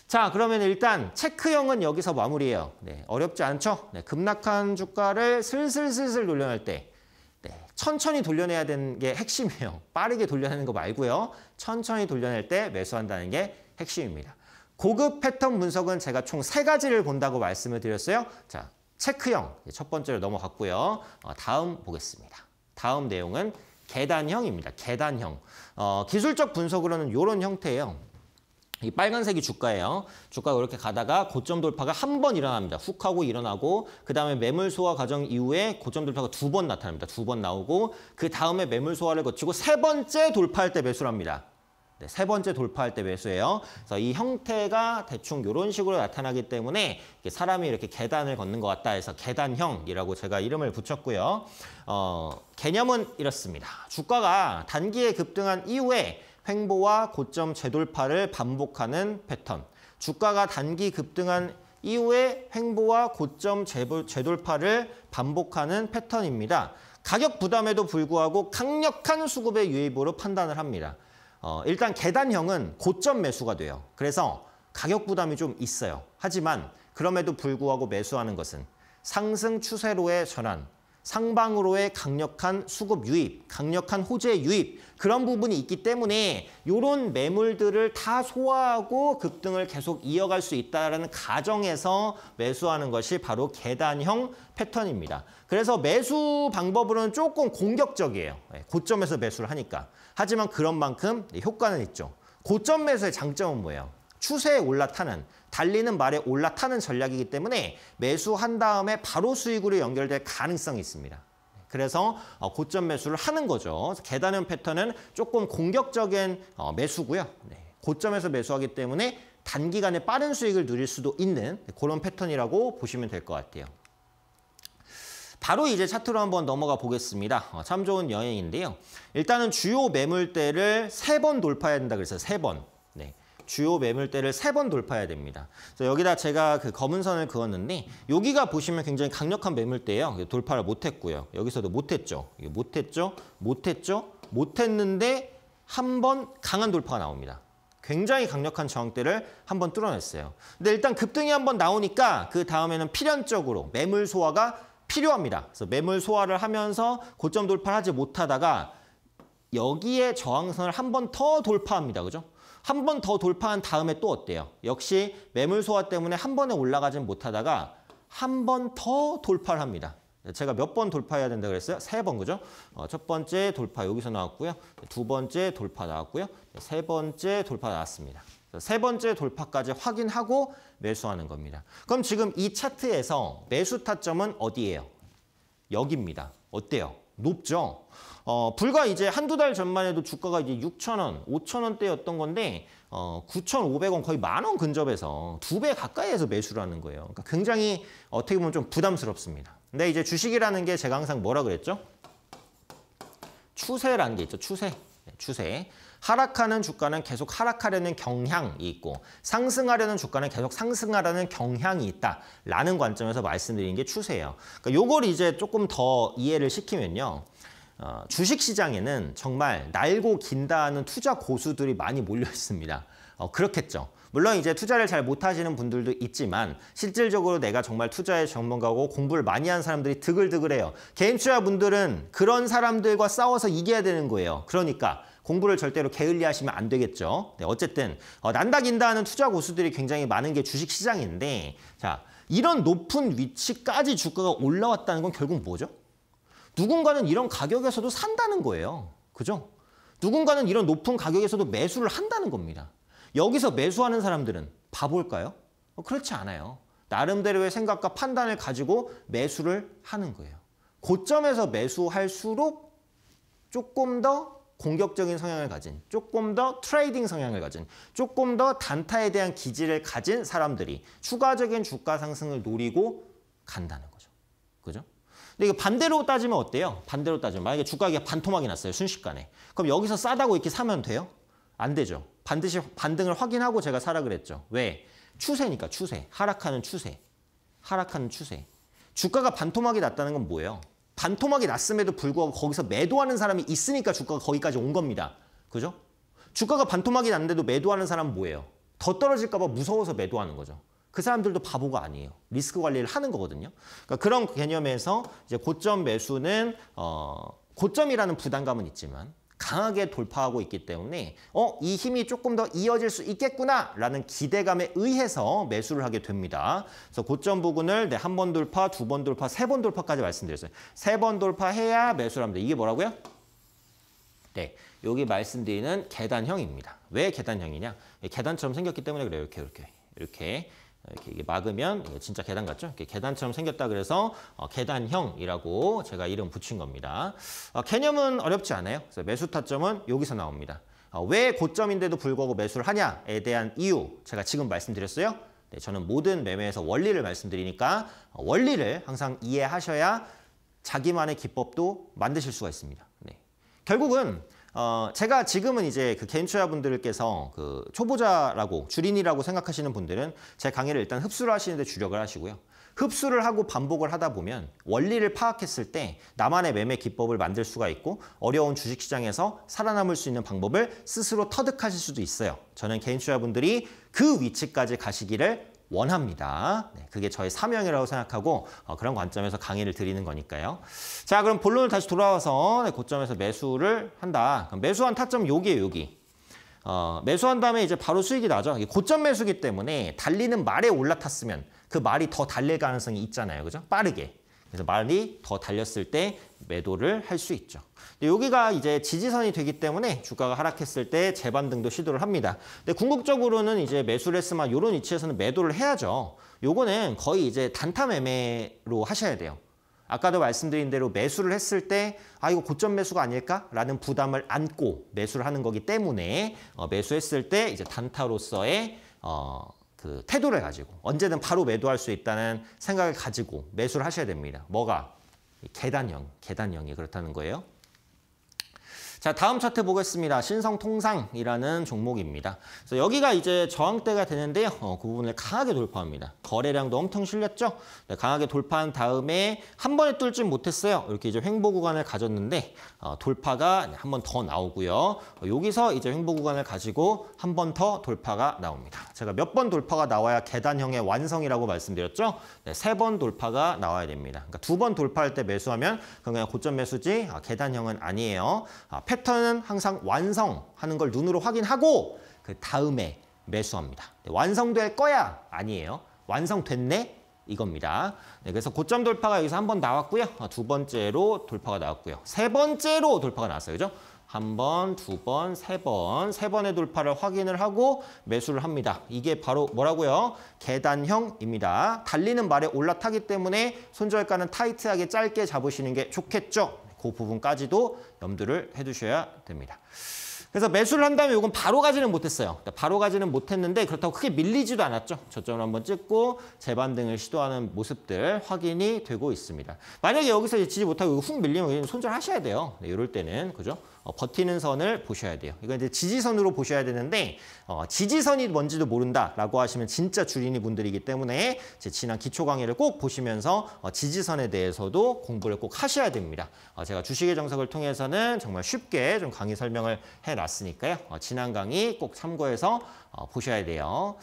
자 그러면 일단 체크형은 여기서 마무리해요 네, 어렵지 않죠? 네, 급락한 주가를 슬슬슬슬 놀려낼 때 네, 천천히 돌려내야 되는 게 핵심이에요. 빠르게 돌려내는 거 말고요. 천천히 돌려낼 때 매수한다는 게 핵심입니다. 고급 패턴 분석은 제가 총 세가지를 본다고 말씀을 드렸어요. 자, 체크형 첫 번째로 넘어갔고요. 어, 다음 보겠습니다. 다음 내용은 계단형입니다. 계단형. 어, 기술적 분석으로는 이런 형태예요. 이 빨간색이 주가예요. 주가가 이렇게 가다가 고점 돌파가 한 번 일어납니다. 훅 하고 일어나고 그다음에 매물 소화 과정 이후에 고점 돌파가 두 번 나타납니다. 두 번 나오고 그다음에 매물 소화를 거치고 세 번째 돌파할 때 매수를 합니다. 네, 세 번째 돌파할 때 매수예요. 그래서 이 형태가 대충 이런 식으로 나타나기 때문에 사람이 이렇게 계단을 걷는 것 같다 해서 계단형이라고 제가 이름을 붙였고요. 어, 개념은 이렇습니다. 주가가 단기에 급등한 이후에 횡보와 고점 재돌파를 반복하는 패턴. 주가가 단기 급등한 이후에 횡보와 고점 재돌파를 반복하는 패턴입니다. 가격 부담에도 불구하고 강력한 수급의 유입으로 판단을 합니다. 어, 일단 계단형은 고점 매수가 돼요. 그래서 가격 부담이 좀 있어요. 하지만 그럼에도 불구하고 매수하는 것은 상승 추세로의 전환, 상방으로의 강력한 수급 유입, 강력한 호재 유입 그런 부분이 있기 때문에 이런 매물들을 다 소화하고 급등을 계속 이어갈 수 있다는 가정에서 매수하는 것이 바로 계단형 패턴입니다. 그래서 매수 방법으로는 조금 공격적이에요. 예, 고점에서 매수를 하니까. 하지만 그런 만큼 효과는 있죠. 고점 매수의 장점은 뭐예요? 추세에 올라타는 달리는 말에 올라타는 전략이기 때문에 매수한 다음에 바로 수익으로 연결될 가능성이 있습니다. 그래서 어, 고점 매수를 하는 거죠. 계단형 패턴은 조금 공격적인 어, 매수고요. 네. 고점에서 매수하기 때문에 단기간에 빠른 수익을 누릴 수도 있는 그런 패턴이라고 보시면 될 것 같아요. 바로 이제 차트로 한번 넘어가 보겠습니다. 어, 참 좋은 여행인데요. 일단은 주요 매물대를 세 번 돌파해야 된다 그래서 세 번. 주요 매물대를 세 번 돌파해야 됩니다. 그래서 여기다 제가 그 검은 선을 그었는데 여기가 보시면 굉장히 강력한 매물대예요. 돌파를 못했고요. 여기서도 못했죠. 못했죠. 못했죠. 못했는데 한 번 강한 돌파가 나옵니다. 굉장히 강력한 저항대를 한 번 뚫어냈어요. 근데 일단 급등이 한번 나오니까 그 다음에는 필연적으로 매물 소화가 필요합니다. 그래서 매물 소화를 하면서 고점 돌파를 하지 못하다가 여기에 저항선을 한 번 더 돌파합니다. 그죠? 한번더 돌파한 다음에 또 어때요? 역시 매물 소화 때문에 한 번에 올라가진 못하다가 한 번 더 돌파를 합니다. 네, 제가 몇 번 돌파해야 된다 그랬어요? 세번 그죠? 어, 첫 번째 돌파 여기서 나왔고요. 두 번째 돌파 나왔고요. 네, 세 번째 돌파 나왔습니다. 세 번째 돌파까지 확인하고 매수하는 겁니다. 그럼 지금 이 차트에서 매수 타점은 어디예요? 여기입니다. 어때요? 높죠. 어, 불과 이제 한두 달 전만 해도 주가가 이제 6 0원5 0원대였던 건데 어, 9,500원 거의 만원 근접해서 두 배 가까이에서 매수를 하는 거예요. 그러니까 굉장히 어떻게 보면 좀 부담스럽습니다. 근데 이제 주식이라는 게 제가 항상 뭐라 그랬죠? 추세라는 게 있죠. 추세. 네, 추세. 하락하는 주가는 계속 하락하려는 경향이 있고 상승하려는 주가는 계속 상승하라는 경향이 있다라는 관점에서 말씀드린 게 추세예요. 그러니까 요걸 이제 조금 더 이해를 시키면요. 어, 주식시장에는 정말 날고 긴다 하는 투자 고수들이 많이 몰려 있습니다. 어, 그렇겠죠. 물론 이제 투자를 잘 못하시는 분들도 있지만 실질적으로 내가 정말 투자에 전문가고 공부를 많이 한 사람들이 드글드글해요. 개인 투자분들은 그런 사람들과 싸워서 이겨야 되는 거예요. 그러니까 공부를 절대로 게을리하시면 안 되겠죠. 네, 어쨌든 어, 난다 긴다 하는 투자 고수들이 굉장히 많은 게 주식 시장인데 자 이런 높은 위치까지 주가가 올라왔다는 건 결국 뭐죠? 누군가는 이런 가격에서도 산다는 거예요. 그죠? 누군가는 이런 높은 가격에서도 매수를 한다는 겁니다. 여기서 매수하는 사람들은 바볼까요 어, 그렇지 않아요. 나름대로의 생각과 판단을 가지고 매수를 하는 거예요. 고점에서 매수할수록 조금 더 공격적인 성향을 가진 조금 더 트레이딩 성향을 가진 조금 더 단타에 대한 기질을 가진 사람들이 추가적인 주가 상승을 노리고 간다는 거죠. 그죠? 근데 이거 반대로 따지면 어때요? 반대로 따지면 만약에 주가가 반토막이 났어요. 순식간에. 그럼 여기서 싸다고 이렇게 사면 돼요? 안 되죠. 반드시 반등을 확인하고 제가 사라 그랬죠. 왜? 추세니까 추세. 하락하는 추세. 하락하는 추세. 주가가 반토막이 났다는 건 뭐예요? 반토막이 났음에도 불구하고 거기서 매도하는 사람이 있으니까 주가가 거기까지 온 겁니다. 그죠? 주가가 반토막이 났는데도 매도하는 사람은 뭐예요? 더 떨어질까 봐 무서워서 매도하는 거죠. 그 사람들도 바보가 아니에요. 리스크 관리를 하는 거거든요. 그러니까 그런 개념에서 이제 고점 매수는 어, 고점이라는 부담감은 있지만 강하게 돌파하고 있기 때문에 어, 이 힘이 조금 더 이어질 수 있겠구나라는 기대감에 의해서 매수를 하게 됩니다. 그래서 고점 부근을 네, 한 번 돌파, 두 번 돌파, 세 번 돌파까지 말씀드렸어요. 세 번 돌파해야 매수를 합니다. 이게 뭐라고요? 네, 여기 말씀드리는 계단형입니다. 왜 계단형이냐? 예, 계단처럼 생겼기 때문에 그래요. 이렇게, 이렇게, 이렇게. 이렇게 막으면 진짜 계단 같죠? 이렇게 계단처럼 생겼다 그래서 어, 계단형이라고 제가 이름 붙인 겁니다. 어, 개념은 어렵지 않아요. 그래서 매수 타점은 여기서 나옵니다. 어, 왜 고점인데도 불구하고 매수를 하냐에 대한 이유 제가 지금 말씀드렸어요. 네, 저는 모든 매매에서 원리를 말씀드리니까 어, 원리를 항상 이해하셔야 자기만의 기법도 만드실 수가 있습니다. 네. 결국은 어, 제가 지금은 이제 그 개인 투자분들께서 그 초보자라고 주린이라고 생각하시는 분들은 제 강의를 일단 흡수를 하시는데 주력을 하시고요. 흡수를 하고 반복을 하다 보면 원리를 파악했을 때 나만의 매매 기법을 만들 수가 있고 어려운 주식시장에서 살아남을 수 있는 방법을 스스로 터득하실 수도 있어요. 저는 개인 투자분들이 그 위치까지 가시기를 원합니다. 네, 그게 저의 사명이라고 생각하고 어, 그런 관점에서 강의를 드리는 거니까요. 자 그럼 본론을 다시 돌아와서 네, 고점에서 매수를 한다. 매수한 타점 여기에요 여기. 어, 매수한 다음에 이제 바로 수익이 나죠. 고점 매수기 때문에 달리는 말에 올라탔으면 그 말이 더 달릴 가능성이 있잖아요. 그죠? 빠르게. 그래서 많이더 달렸을 때 매도를 할 수 있죠. 근데 여기가 이제 지지선이 되기 때문에 주가가 하락했을 때 재반등도 시도를 합니다. 근데 궁극적으로는 이제 매수를 했으면 이런 위치에서는 매도를 해야죠. 요거는 거의 이제 단타 매매로 하셔야 돼요. 아까도 말씀드린 대로 매수를 했을 때 아 이거 고점 매수가 아닐까라는 부담을 안고 매수를 하는 거기 때문에 어, 매수했을 때 이제 단타로서의 어, 그 태도를 가지고 언제든 바로 매도할 수 있다는 생각을 가지고 매수를 하셔야 됩니다. 뭐가? 계단형, 계단형이 그렇다는 거예요. 자, 다음 차트 보겠습니다. 신성통상이라는 종목입니다. 그래서 여기가 이제 저항대가 되는데요. 어, 그 부분을 강하게 돌파합니다. 거래량도 엄청 실렸죠? 네, 강하게 돌파한 다음에 한 번에 뚫진 못했어요. 이렇게 이제 횡보 구간을 가졌는데 어, 돌파가 한 번 더 나오고요. 어, 여기서 이제 횡보 구간을 가지고 한 번 더 돌파가 나옵니다. 제가 몇 번 돌파가 나와야 계단형의 완성이라고 말씀드렸죠? 네, 세번 돌파가 나와야 됩니다. 그러니까 두번 돌파할 때 매수하면 그냥 고점 매수지 아, 계단형은 아니에요. 아, 패턴은 항상 완성하는 걸 눈으로 확인하고 그 다음에 매수합니다. 네, 완성될 거야 아니에요. 완성됐네 이겁니다. 네, 그래서 고점 돌파가 여기서 한 번 나왔고요. 어, 두 번째로 돌파가 나왔고요. 세 번째로 돌파가 나왔어요. 그죠? 한 번, 두 번, 세 번, 세 번의 돌파를 확인을 하고 매수를 합니다. 이게 바로 뭐라고요? 계단형입니다. 달리는 말에 올라타기 때문에 손절가는 타이트하게 짧게 잡으시는 게 좋겠죠? 그 부분까지도 염두를 해두셔야 됩니다. 그래서 매수를 한 다음에 이건 바로 가지는 못했어요. 그러니까 바로 가지는 못했는데 그렇다고 크게 밀리지도 않았죠. 저점을 한번 찍고 재반등을 시도하는 모습들 확인이 되고 있습니다. 만약에 여기서 지지 못하고 훅 밀리면 손절하셔야 돼요. 이럴 네, 때는 그죠? 어, 버티는 선을 보셔야 돼요. 이건 이제 지지선으로 보셔야 되는데 어, 지지선이 뭔지도 모른다라고 하시면 진짜 주린이 분들이기 때문에 제 지난 기초 강의를 꼭 보시면서 어, 지지선에 대해서도 공부를 꼭 하셔야 됩니다. 어, 제가 주식의 정석을 통해서는 정말 쉽게 좀 강의 설명을 해놨으니까요. 어, 지난 강의 꼭 참고해서 어, 보셔야 돼요.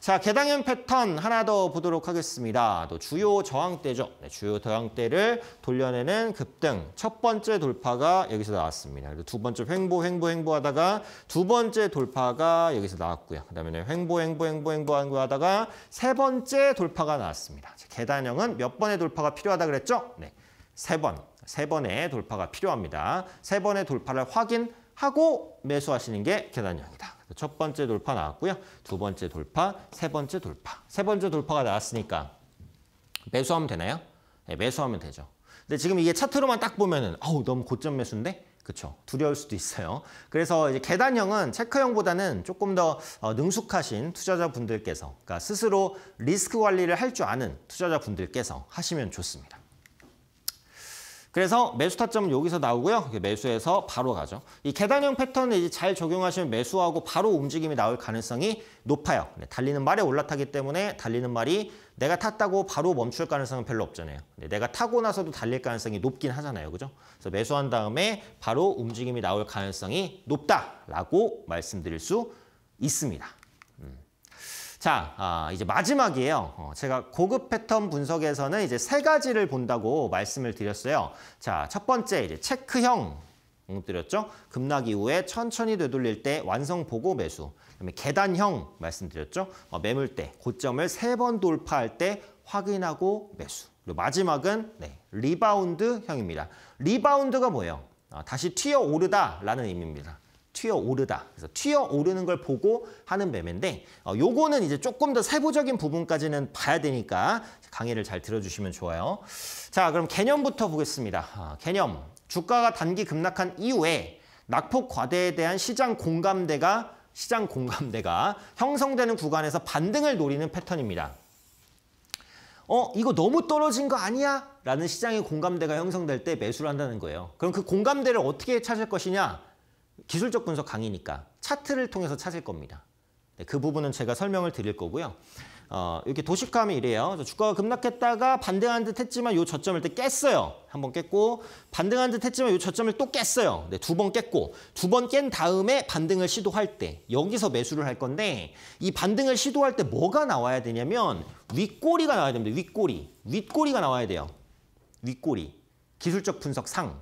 자, 개당형 패턴 하나 더 보도록 하겠습니다. 또 주요 저항대죠. 네, 주요 저항대를 돌려내는 급등. 첫 번째 돌파가 여기서 나왔습니다. 그리고 두 번째 횡보, 횡보, 횡보 하다가 두 번째 돌파가 여기서 나왔고요. 그 다음에 횡보, 횡보, 횡보, 횡보, 횡보 하다가 세 번째 돌파가 나왔습니다. 자, 계단형은 몇 번의 돌파가 필요하다 그랬죠? 네, 세 번. 세 번의 돌파가 필요합니다. 세 번의 돌파를 확인하고 매수하시는 게 계단형이다. 첫 번째 돌파 나왔고요. 두 번째 돌파, 세 번째 돌파. 세 번째 돌파가 나왔으니까 매수하면 되나요? 네, 매수하면 되죠. 근데 지금 이게 차트로만 딱 보면은 어우 너무 고점 매수인데? 그렇죠. 두려울 수도 있어요. 그래서 이제 계단형은 체크형보다는 조금 더 어, 능숙하신 투자자분들께서 그러니까 스스로 리스크 관리를 할 줄 아는 투자자분들께서 하시면 좋습니다. 그래서 매수 타점은 여기서 나오고요. 매수해서 바로 가죠. 이 계단형 패턴을 이제 잘 적용하시면 매수하고 바로 움직임이 나올 가능성이 높아요. 달리는 말에 올라타기 때문에 달리는 말이 내가 탔다고 바로 멈출 가능성은 별로 없잖아요. 내가 타고 나서도 달릴 가능성이 높긴 하잖아요. 그죠? 그래서 매수한 다음에 바로 움직임이 나올 가능성이 높다라고 말씀드릴 수 있습니다. 자, 아, 이제 마지막이에요. 어, 제가 고급 패턴 분석에서는 이제 세 가지를 본다고 말씀을 드렸어요. 자, 첫 번째 이제 체크형 드렸죠 급락 이후에 천천히 되돌릴 때 완성 보고 매수. 그다음에 계단형 말씀드렸죠. 어, 매물 때 고점을 세 번 돌파할 때 확인하고 매수. 그리고 마지막은 네, 리바운드형입니다. 리바운드가 뭐예요? 아, 다시 튀어 오르다라는 의미입니다. 튀어 오르다. 그래서 튀어 오르는 걸 보고 하는 매매인데 어, 요거는 이제 조금 더 세부적인 부분까지는 봐야 되니까 강의를 잘 들어주시면 좋아요. 자, 그럼 개념부터 보겠습니다. 아, 개념. 주가가 단기 급락한 이후에 낙폭 과대에 대한 시장 공감대가 시장 공감대가 형성되는 구간에서 반등을 노리는 패턴입니다. 어, 이거 너무 떨어진 거 아니야? 라는 시장의 공감대가 형성될 때 매수를 한다는 거예요. 그럼 그 공감대를 어떻게 찾을 것이냐? 기술적 분석 강의니까 차트를 통해서 찾을 겁니다. 네, 그 부분은 제가 설명을 드릴 거고요. 어, 이렇게 도식화하면 이래요. 주가가 급락했다가 반등한 듯 했지만 요 저점을 때 깼어요. 한 번 깼고 반등한 듯 했지만 요 저점을 또 깼어요. 네, 두번 깼고 두 번 깬 다음에 반등을 시도할 때 여기서 매수를 할 건데 이 반등을 시도할 때 뭐가 나와야 되냐면 윗꼬리가 나와야 됩니다. 윗꼬리. 윗꼬리가 나와야 돼요. 윗꼬리. 기술적 분석 상.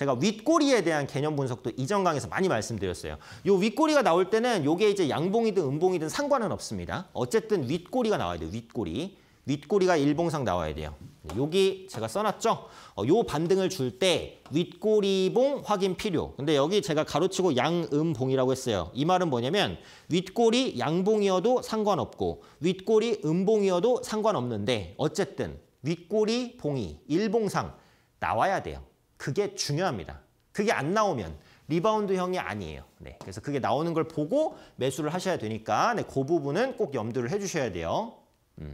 제가 윗꼬리에 대한 개념 분석도 이전 강에서 많이 말씀드렸어요. 요 윗꼬리가 나올 때는 요게 이제 양봉이든 음봉이든 상관은 없습니다. 어쨌든 윗꼬리가 나와야 돼요. 윗꼬리. 윗꼬리가 일봉상 나와야 돼요. 여기 제가 써놨죠? 어, 요 반등을 줄 때 윗꼬리봉 확인 필요. 근데 여기 제가 가로치고 양음봉이라고 했어요. 이 말은 뭐냐면 윗꼬리 양봉이어도 상관없고 윗꼬리 음봉이어도 상관없는데 어쨌든 윗꼬리 봉이 일봉상 나와야 돼요. 그게 중요합니다. 그게 안 나오면 리바운드형이 아니에요. 네, 그래서 그게 나오는 걸 보고 매수를 하셔야 되니까 네, 그 부분은 꼭 염두를 해주셔야 돼요. 음.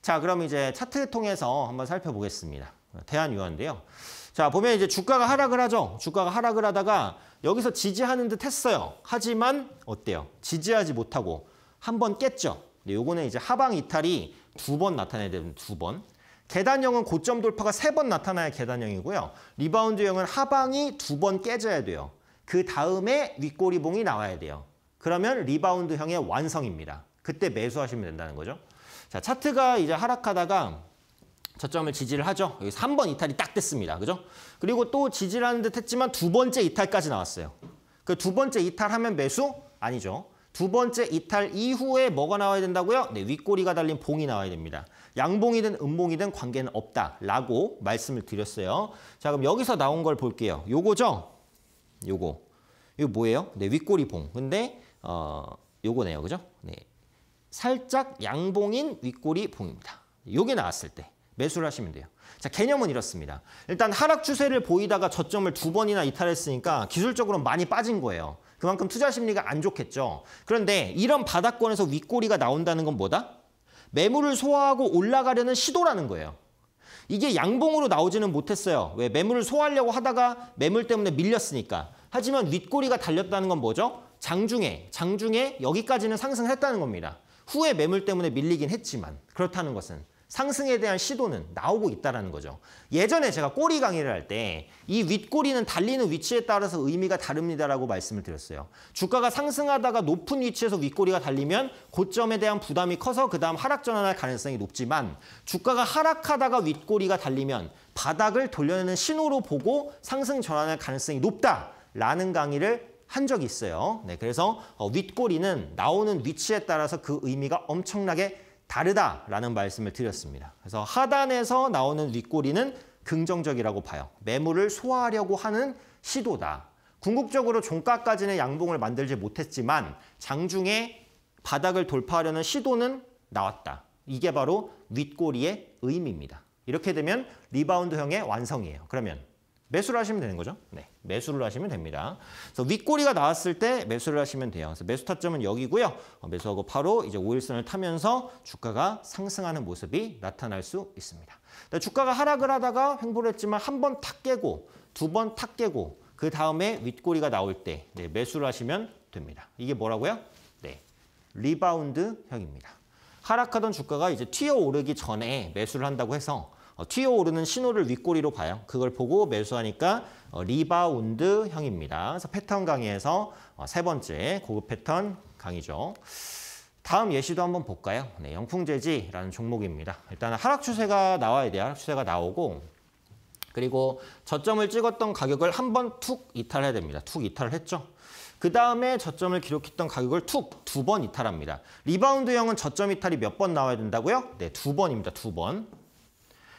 자, 그럼 이제 차트 통해서 한번 살펴보겠습니다. 대한유화인데요. 자, 보면 이제 주가가 하락을 하죠. 주가가 하락을 하다가 여기서 지지하는 듯 했어요. 하지만 어때요? 지지하지 못하고 한번 깼죠. 요거는 이제 하방 이탈이 두 번 나타내야 되는 두 번. 계단형은 고점 돌파가 세 번 나타나야 계단형이고요. 리바운드형은 하방이 두 번 깨져야 돼요. 그 다음에 윗꼬리봉이 나와야 돼요. 그러면 리바운드형의 완성입니다. 그때 매수하시면 된다는 거죠. 자, 차트가 이제 하락하다가 저점을 지지를 하죠. 여기 3번 이탈이 딱 됐습니다. 그죠? 그리고 또 지지를 하는 듯 했지만 두 번째 이탈까지 나왔어요. 그 두 번째 이탈하면 매수? 아니죠. 두 번째 이탈 이후에 뭐가 나와야 된다고요? 네, 윗꼬리가 달린 봉이 나와야 됩니다. 양봉이든 음봉이든 관계는 없다라고 말씀을 드렸어요. 자, 그럼 여기서 나온 걸 볼게요. 요거죠? 요거. 이거 뭐예요? 네, 윗꼬리 봉. 근데 어, 요거네요. 그죠? 네. 살짝 양봉인 윗꼬리 봉입니다. 요게 나왔을 때 매수를 하시면 돼요. 자, 개념은 이렇습니다. 일단 하락 추세를 보이다가 저점을 두 번이나 이탈했으니까 기술적으로 많이 빠진 거예요. 그만큼 투자 심리가 안 좋겠죠. 그런데 이런 바닥권에서 윗꼬리가 나온다는 건 뭐다? 매물을 소화하고 올라가려는 시도라는 거예요. 이게 양봉으로 나오지는 못했어요. 왜? 매물을 소화하려고 하다가 매물 때문에 밀렸으니까. 하지만 윗꼬리가 달렸다는 건 뭐죠? 장중에, 장중에 여기까지는 상승했다는 겁니다. 후에 매물 때문에 밀리긴 했지만 그렇다는 것은 상승에 대한 시도는 나오고 있다는 거죠. 예전에 제가 꼬리 강의를 할 때 이 윗꼬리는 달리는 위치에 따라서 의미가 다릅니다라고 말씀을 드렸어요. 주가가 상승하다가 높은 위치에서 윗꼬리가 달리면 고점에 대한 부담이 커서 그 다음 하락 전환할 가능성이 높지만 주가가 하락하다가 윗꼬리가 달리면 바닥을 돌려내는 신호로 보고 상승 전환할 가능성이 높다라는 강의를 한 적이 있어요. 네, 그래서 어, 윗꼬리는 나오는 위치에 따라서 그 의미가 엄청나게 다르다라는 말씀을 드렸습니다. 그래서 하단에서 나오는 윗꼬리는 긍정적이라고 봐요. 매물을 소화하려고 하는 시도다. 궁극적으로 종가까지는 양봉을 만들지 못했지만 장중에 바닥을 돌파하려는 시도는 나왔다. 이게 바로 윗꼬리의 의미입니다. 이렇게 되면 리바운드형의 완성이에요. 그러면 매수를 하시면 되는 거죠. 네, 매수를 하시면 됩니다. 그래서 윗꼬리가 나왔을 때 매수를 하시면 돼요. 그래서 매수 타점은 여기고요. 어, 매수하고 바로 이제 5일선을 타면서 주가가 상승하는 모습이 나타날 수 있습니다. 주가가 하락을 하다가 횡보를 했지만 한 번 탁 깨고 두 번 탁 깨고 그 다음에 윗꼬리가 나올 때 네, 매수를 하시면 됩니다. 이게 뭐라고요? 네, 리바운드형입니다. 하락하던 주가가 이제 튀어 오르기 전에 매수를 한다고 해서 어, 튀어오르는 신호를 윗꼬리로 봐요. 그걸 보고 매수하니까 어, 리바운드 형입니다. 그래서 패턴 강의에서 어, 세 번째 고급 패턴 강의죠. 다음 예시도 한번 볼까요? 네, 영풍재지라는 종목입니다. 일단 하락 추세가 나와야 돼요. 하락 추세가 나오고 그리고 저점을 찍었던 가격을 한번 툭 이탈해야 됩니다. 툭 이탈을 했죠. 그 다음에 저점을 기록했던 가격을 툭 두 번 이탈합니다. 리바운드형은 저점 이탈이 몇 번 나와야 된다고요? 네, 두 번입니다. 두 번.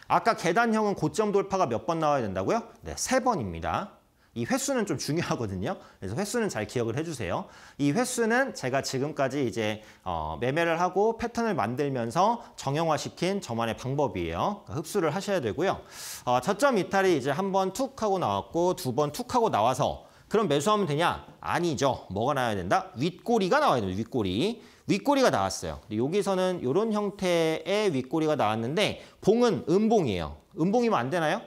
아까 계단형은 고점 돌파가 몇 번 나와야 된다고요? 네, 세번입니다이 횟수는 좀 중요하거든요. 그래서 횟수는 잘 기억을 해주세요. 이 횟수는 제가 지금까지 이제 어, 매매를 하고 패턴을 만들면서 정형화시킨 저만의 방법이에요. 그러니까 흡수를 하셔야 되고요. 어, 저점 이탈이 이제 한 번 툭 하고 나왔고 두 번 툭 하고 나와서 그럼 매수하면 되냐? 아니죠. 뭐가 나와야 된다? 윗꼬리가 나와야 된다. 윗꼬리. 윗꼬리가 나왔어요. 여기서는 이런 형태의 윗꼬리가 나왔는데 봉은 음봉이에요. 음봉이면 안 되나요?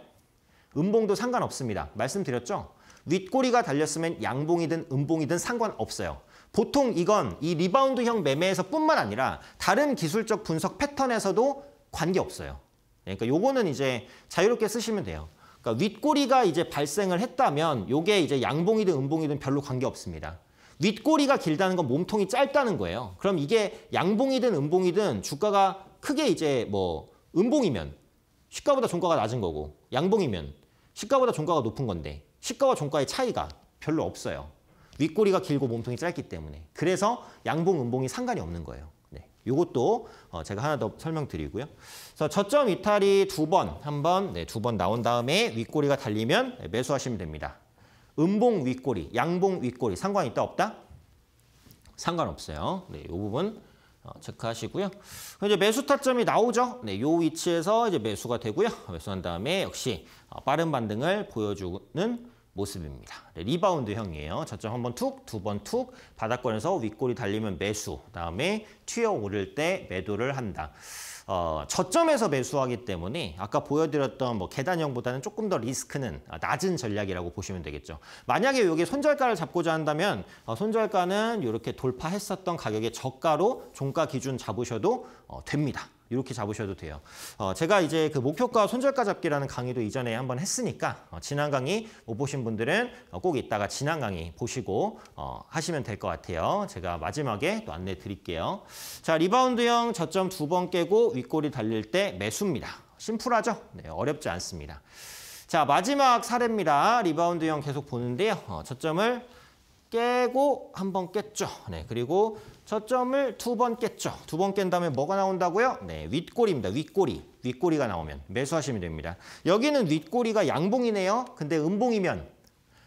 음봉도 상관없습니다. 말씀드렸죠? 윗꼬리가 달렸으면 양봉이든 음봉이든 상관없어요. 보통 이건 이 리바운드형 매매에서 뿐만 아니라 다른 기술적 분석 패턴에서도 관계없어요. 예, 그러니까 요거는 이제 자유롭게 쓰시면 돼요. 그러니까 윗꼬리가 이제 발생을 했다면 요게 이제 양봉이든 음봉이든 별로 관계없습니다. 윗꼬리가 길다는 건 몸통이 짧다는 거예요. 그럼 이게 양봉이든 음봉이든 주가가 크게 이제 뭐 음봉이면 시가보다 종가가 낮은 거고 양봉이면 시가보다 종가가 높은 건데 시가와 종가의 차이가 별로 없어요. 윗꼬리가 길고 몸통이 짧기 때문에. 그래서 양봉, 음봉이 상관이 없는 거예요. 네. 요것도 어, 제가 하나 더 설명드리고요. 그래서 저점 이탈이 두 번, 한 네, 번, 네, 두 번 나온 다음에 윗꼬리가 달리면 매수하시면 됩니다. 음봉 윗꼬리, 양봉 윗꼬리 상관 있다 없다? 상관없어요. 네, 이 부분 어, 체크하시고요. 이제 매수 타점이 나오죠. 네, 요 위치에서 이제 매수가 되고요. 매수한 다음에 역시 어, 빠른 반등을 보여주는 모습입니다. 네, 리바운드형이에요. 저점 한 번 툭, 두 번 툭, 바닥권에서 윗골이 달리면 매수, 그다음에 튀어 오를 때 매도를 한다. 어, 저점에서 매수하기 때문에 아까 보여드렸던 뭐 계단형보다는 조금 더 리스크는 낮은 전략이라고 보시면 되겠죠. 만약에 여기 손절가를 잡고자 한다면 어, 손절가는 이렇게 돌파했었던 가격의 저가로 종가 기준 잡으셔도 어, 됩니다. 이렇게 잡으셔도 돼요. 어, 제가 이제 그 목표가 손절가 잡기라는 강의도 이전에 한번 했으니까 어, 지난 강의 못 보신 분들은 어, 꼭 이따가 지난 강의 보시고 어, 하시면 될 것 같아요. 제가 마지막에 또 안내 드릴게요. 자 리바운드형 저점 두 번 깨고 윗골이 달릴 때 매수입니다. 심플하죠? 네, 어렵지 않습니다. 자 마지막 사례입니다. 리바운드형 계속 보는데요. 어, 저점을 깨고 한 번 깼죠. 네, 그리고 저점을 두 번 깼죠. 두 번 깬 다음에 뭐가 나온다고요? 네, 윗꼬리입니다. 윗꼬리. 윗꼬리가 나오면 매수하시면 됩니다. 여기는 윗꼬리가 양봉이네요. 근데 음봉이면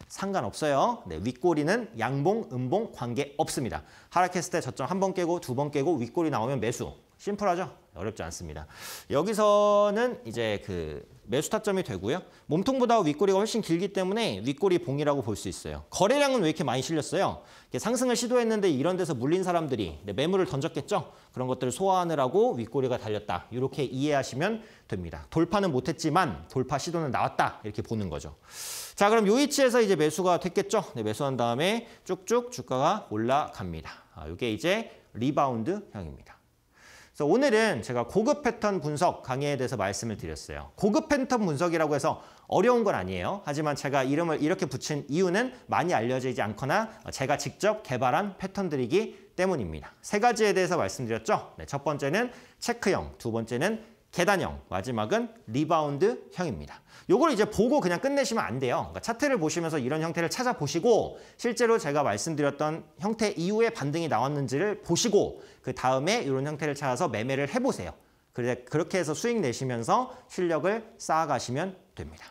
상관없어요. 네, 윗꼬리는 양봉, 음봉 관계 없습니다. 하락했을 때 저점 한 번 깨고 두 번 깨고 윗꼬리 나오면 매수. 심플하죠? 어렵지 않습니다. 여기서는 이제 그 매수 타점이 되고요. 몸통보다 윗꼬리가 훨씬 길기 때문에 윗꼬리 봉이라고 볼 수 있어요. 거래량은 왜 이렇게 많이 실렸어요? 상승을 시도했는데 이런 데서 물린 사람들이 네, 매물을 던졌겠죠? 그런 것들을 소화하느라고 윗꼬리가 달렸다. 이렇게 이해하시면 됩니다. 돌파는 못했지만 돌파 시도는 나왔다. 이렇게 보는 거죠. 자 그럼 요 위치에서 이제 매수가 됐겠죠? 네, 매수한 다음에 쭉쭉 주가가 올라갑니다. 아, 이게 이제 리바운드 향입니다. 그래서 오늘은 제가 고급 패턴 분석 강의에 대해서 말씀을 드렸어요. 고급 패턴 분석이라고 해서 어려운 건 아니에요. 하지만 제가 이름을 이렇게 붙인 이유는 많이 알려지지 않거나 제가 직접 개발한 패턴들이기 때문입니다. 세 가지에 대해서 말씀드렸죠. 네, 첫 번째는 체크형, 두 번째는 계단형, 마지막은 리바운드형입니다. 요걸 이제 보고 그냥 끝내시면 안 돼요. 그러니까 차트를 보시면서 이런 형태를 찾아보시고 실제로 제가 말씀드렸던 형태 이후에 반등이 나왔는지를 보시고 그 다음에 이런 형태를 찾아서 매매를 해보세요. 그 그렇게 해서 수익 내시면서 실력을 쌓아가시면 됩니다.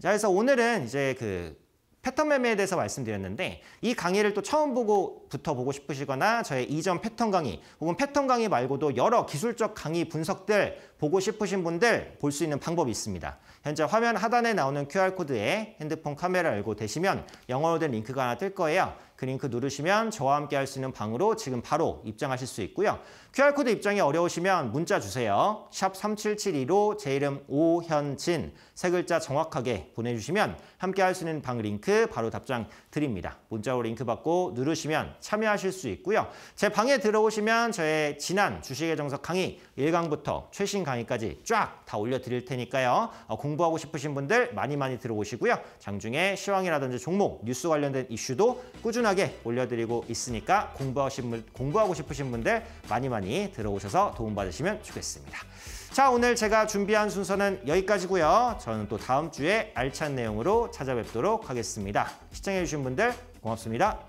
자, 그래서 오늘은 이제 그 패턴 매매에 대해서 말씀드렸는데 이 강의를 또 처음 보고부터 보고 싶으시거나 저의 이전 패턴 강의 혹은 패턴 강의 말고도 여러 기술적 강의 분석들 보고 싶으신 분들 볼 수 있는 방법이 있습니다. 현재 화면 하단에 나오는 QR코드에 핸드폰 카메라 열고 되시면 영어로 된 링크가 하나 뜰 거예요. 그 링크 누르시면 저와 함께 할 수 있는 방으로 지금 바로 입장하실 수 있고요. QR코드 입장이 어려우시면 문자 주세요. 샵 3772로 제 이름 오현진 세 글자 정확하게 보내주시면 함께 할 수 있는 방 링크 바로 답장 드립니다. 문자로 링크 받고 누르시면 참여하실 수 있고요. 제 방에 들어오시면 저의 지난 주식의 정석 강의 1강부터 최신 강의 강의까지 쫙 다 올려드릴 테니까요. 어, 공부하고 싶으신 분들 많이 많이 들어오시고요. 장중에 시황이라든지 종목, 뉴스 관련된 이슈도 꾸준하게 올려드리고 있으니까 공부하신 공부하고 싶으신 분들 많이 많이 들어오셔서 도움받으시면 좋겠습니다. 자, 오늘 제가 준비한 순서는 여기까지고요. 저는 또 다음 주에 알찬 내용으로 찾아뵙도록 하겠습니다. 시청해주신 분들 고맙습니다.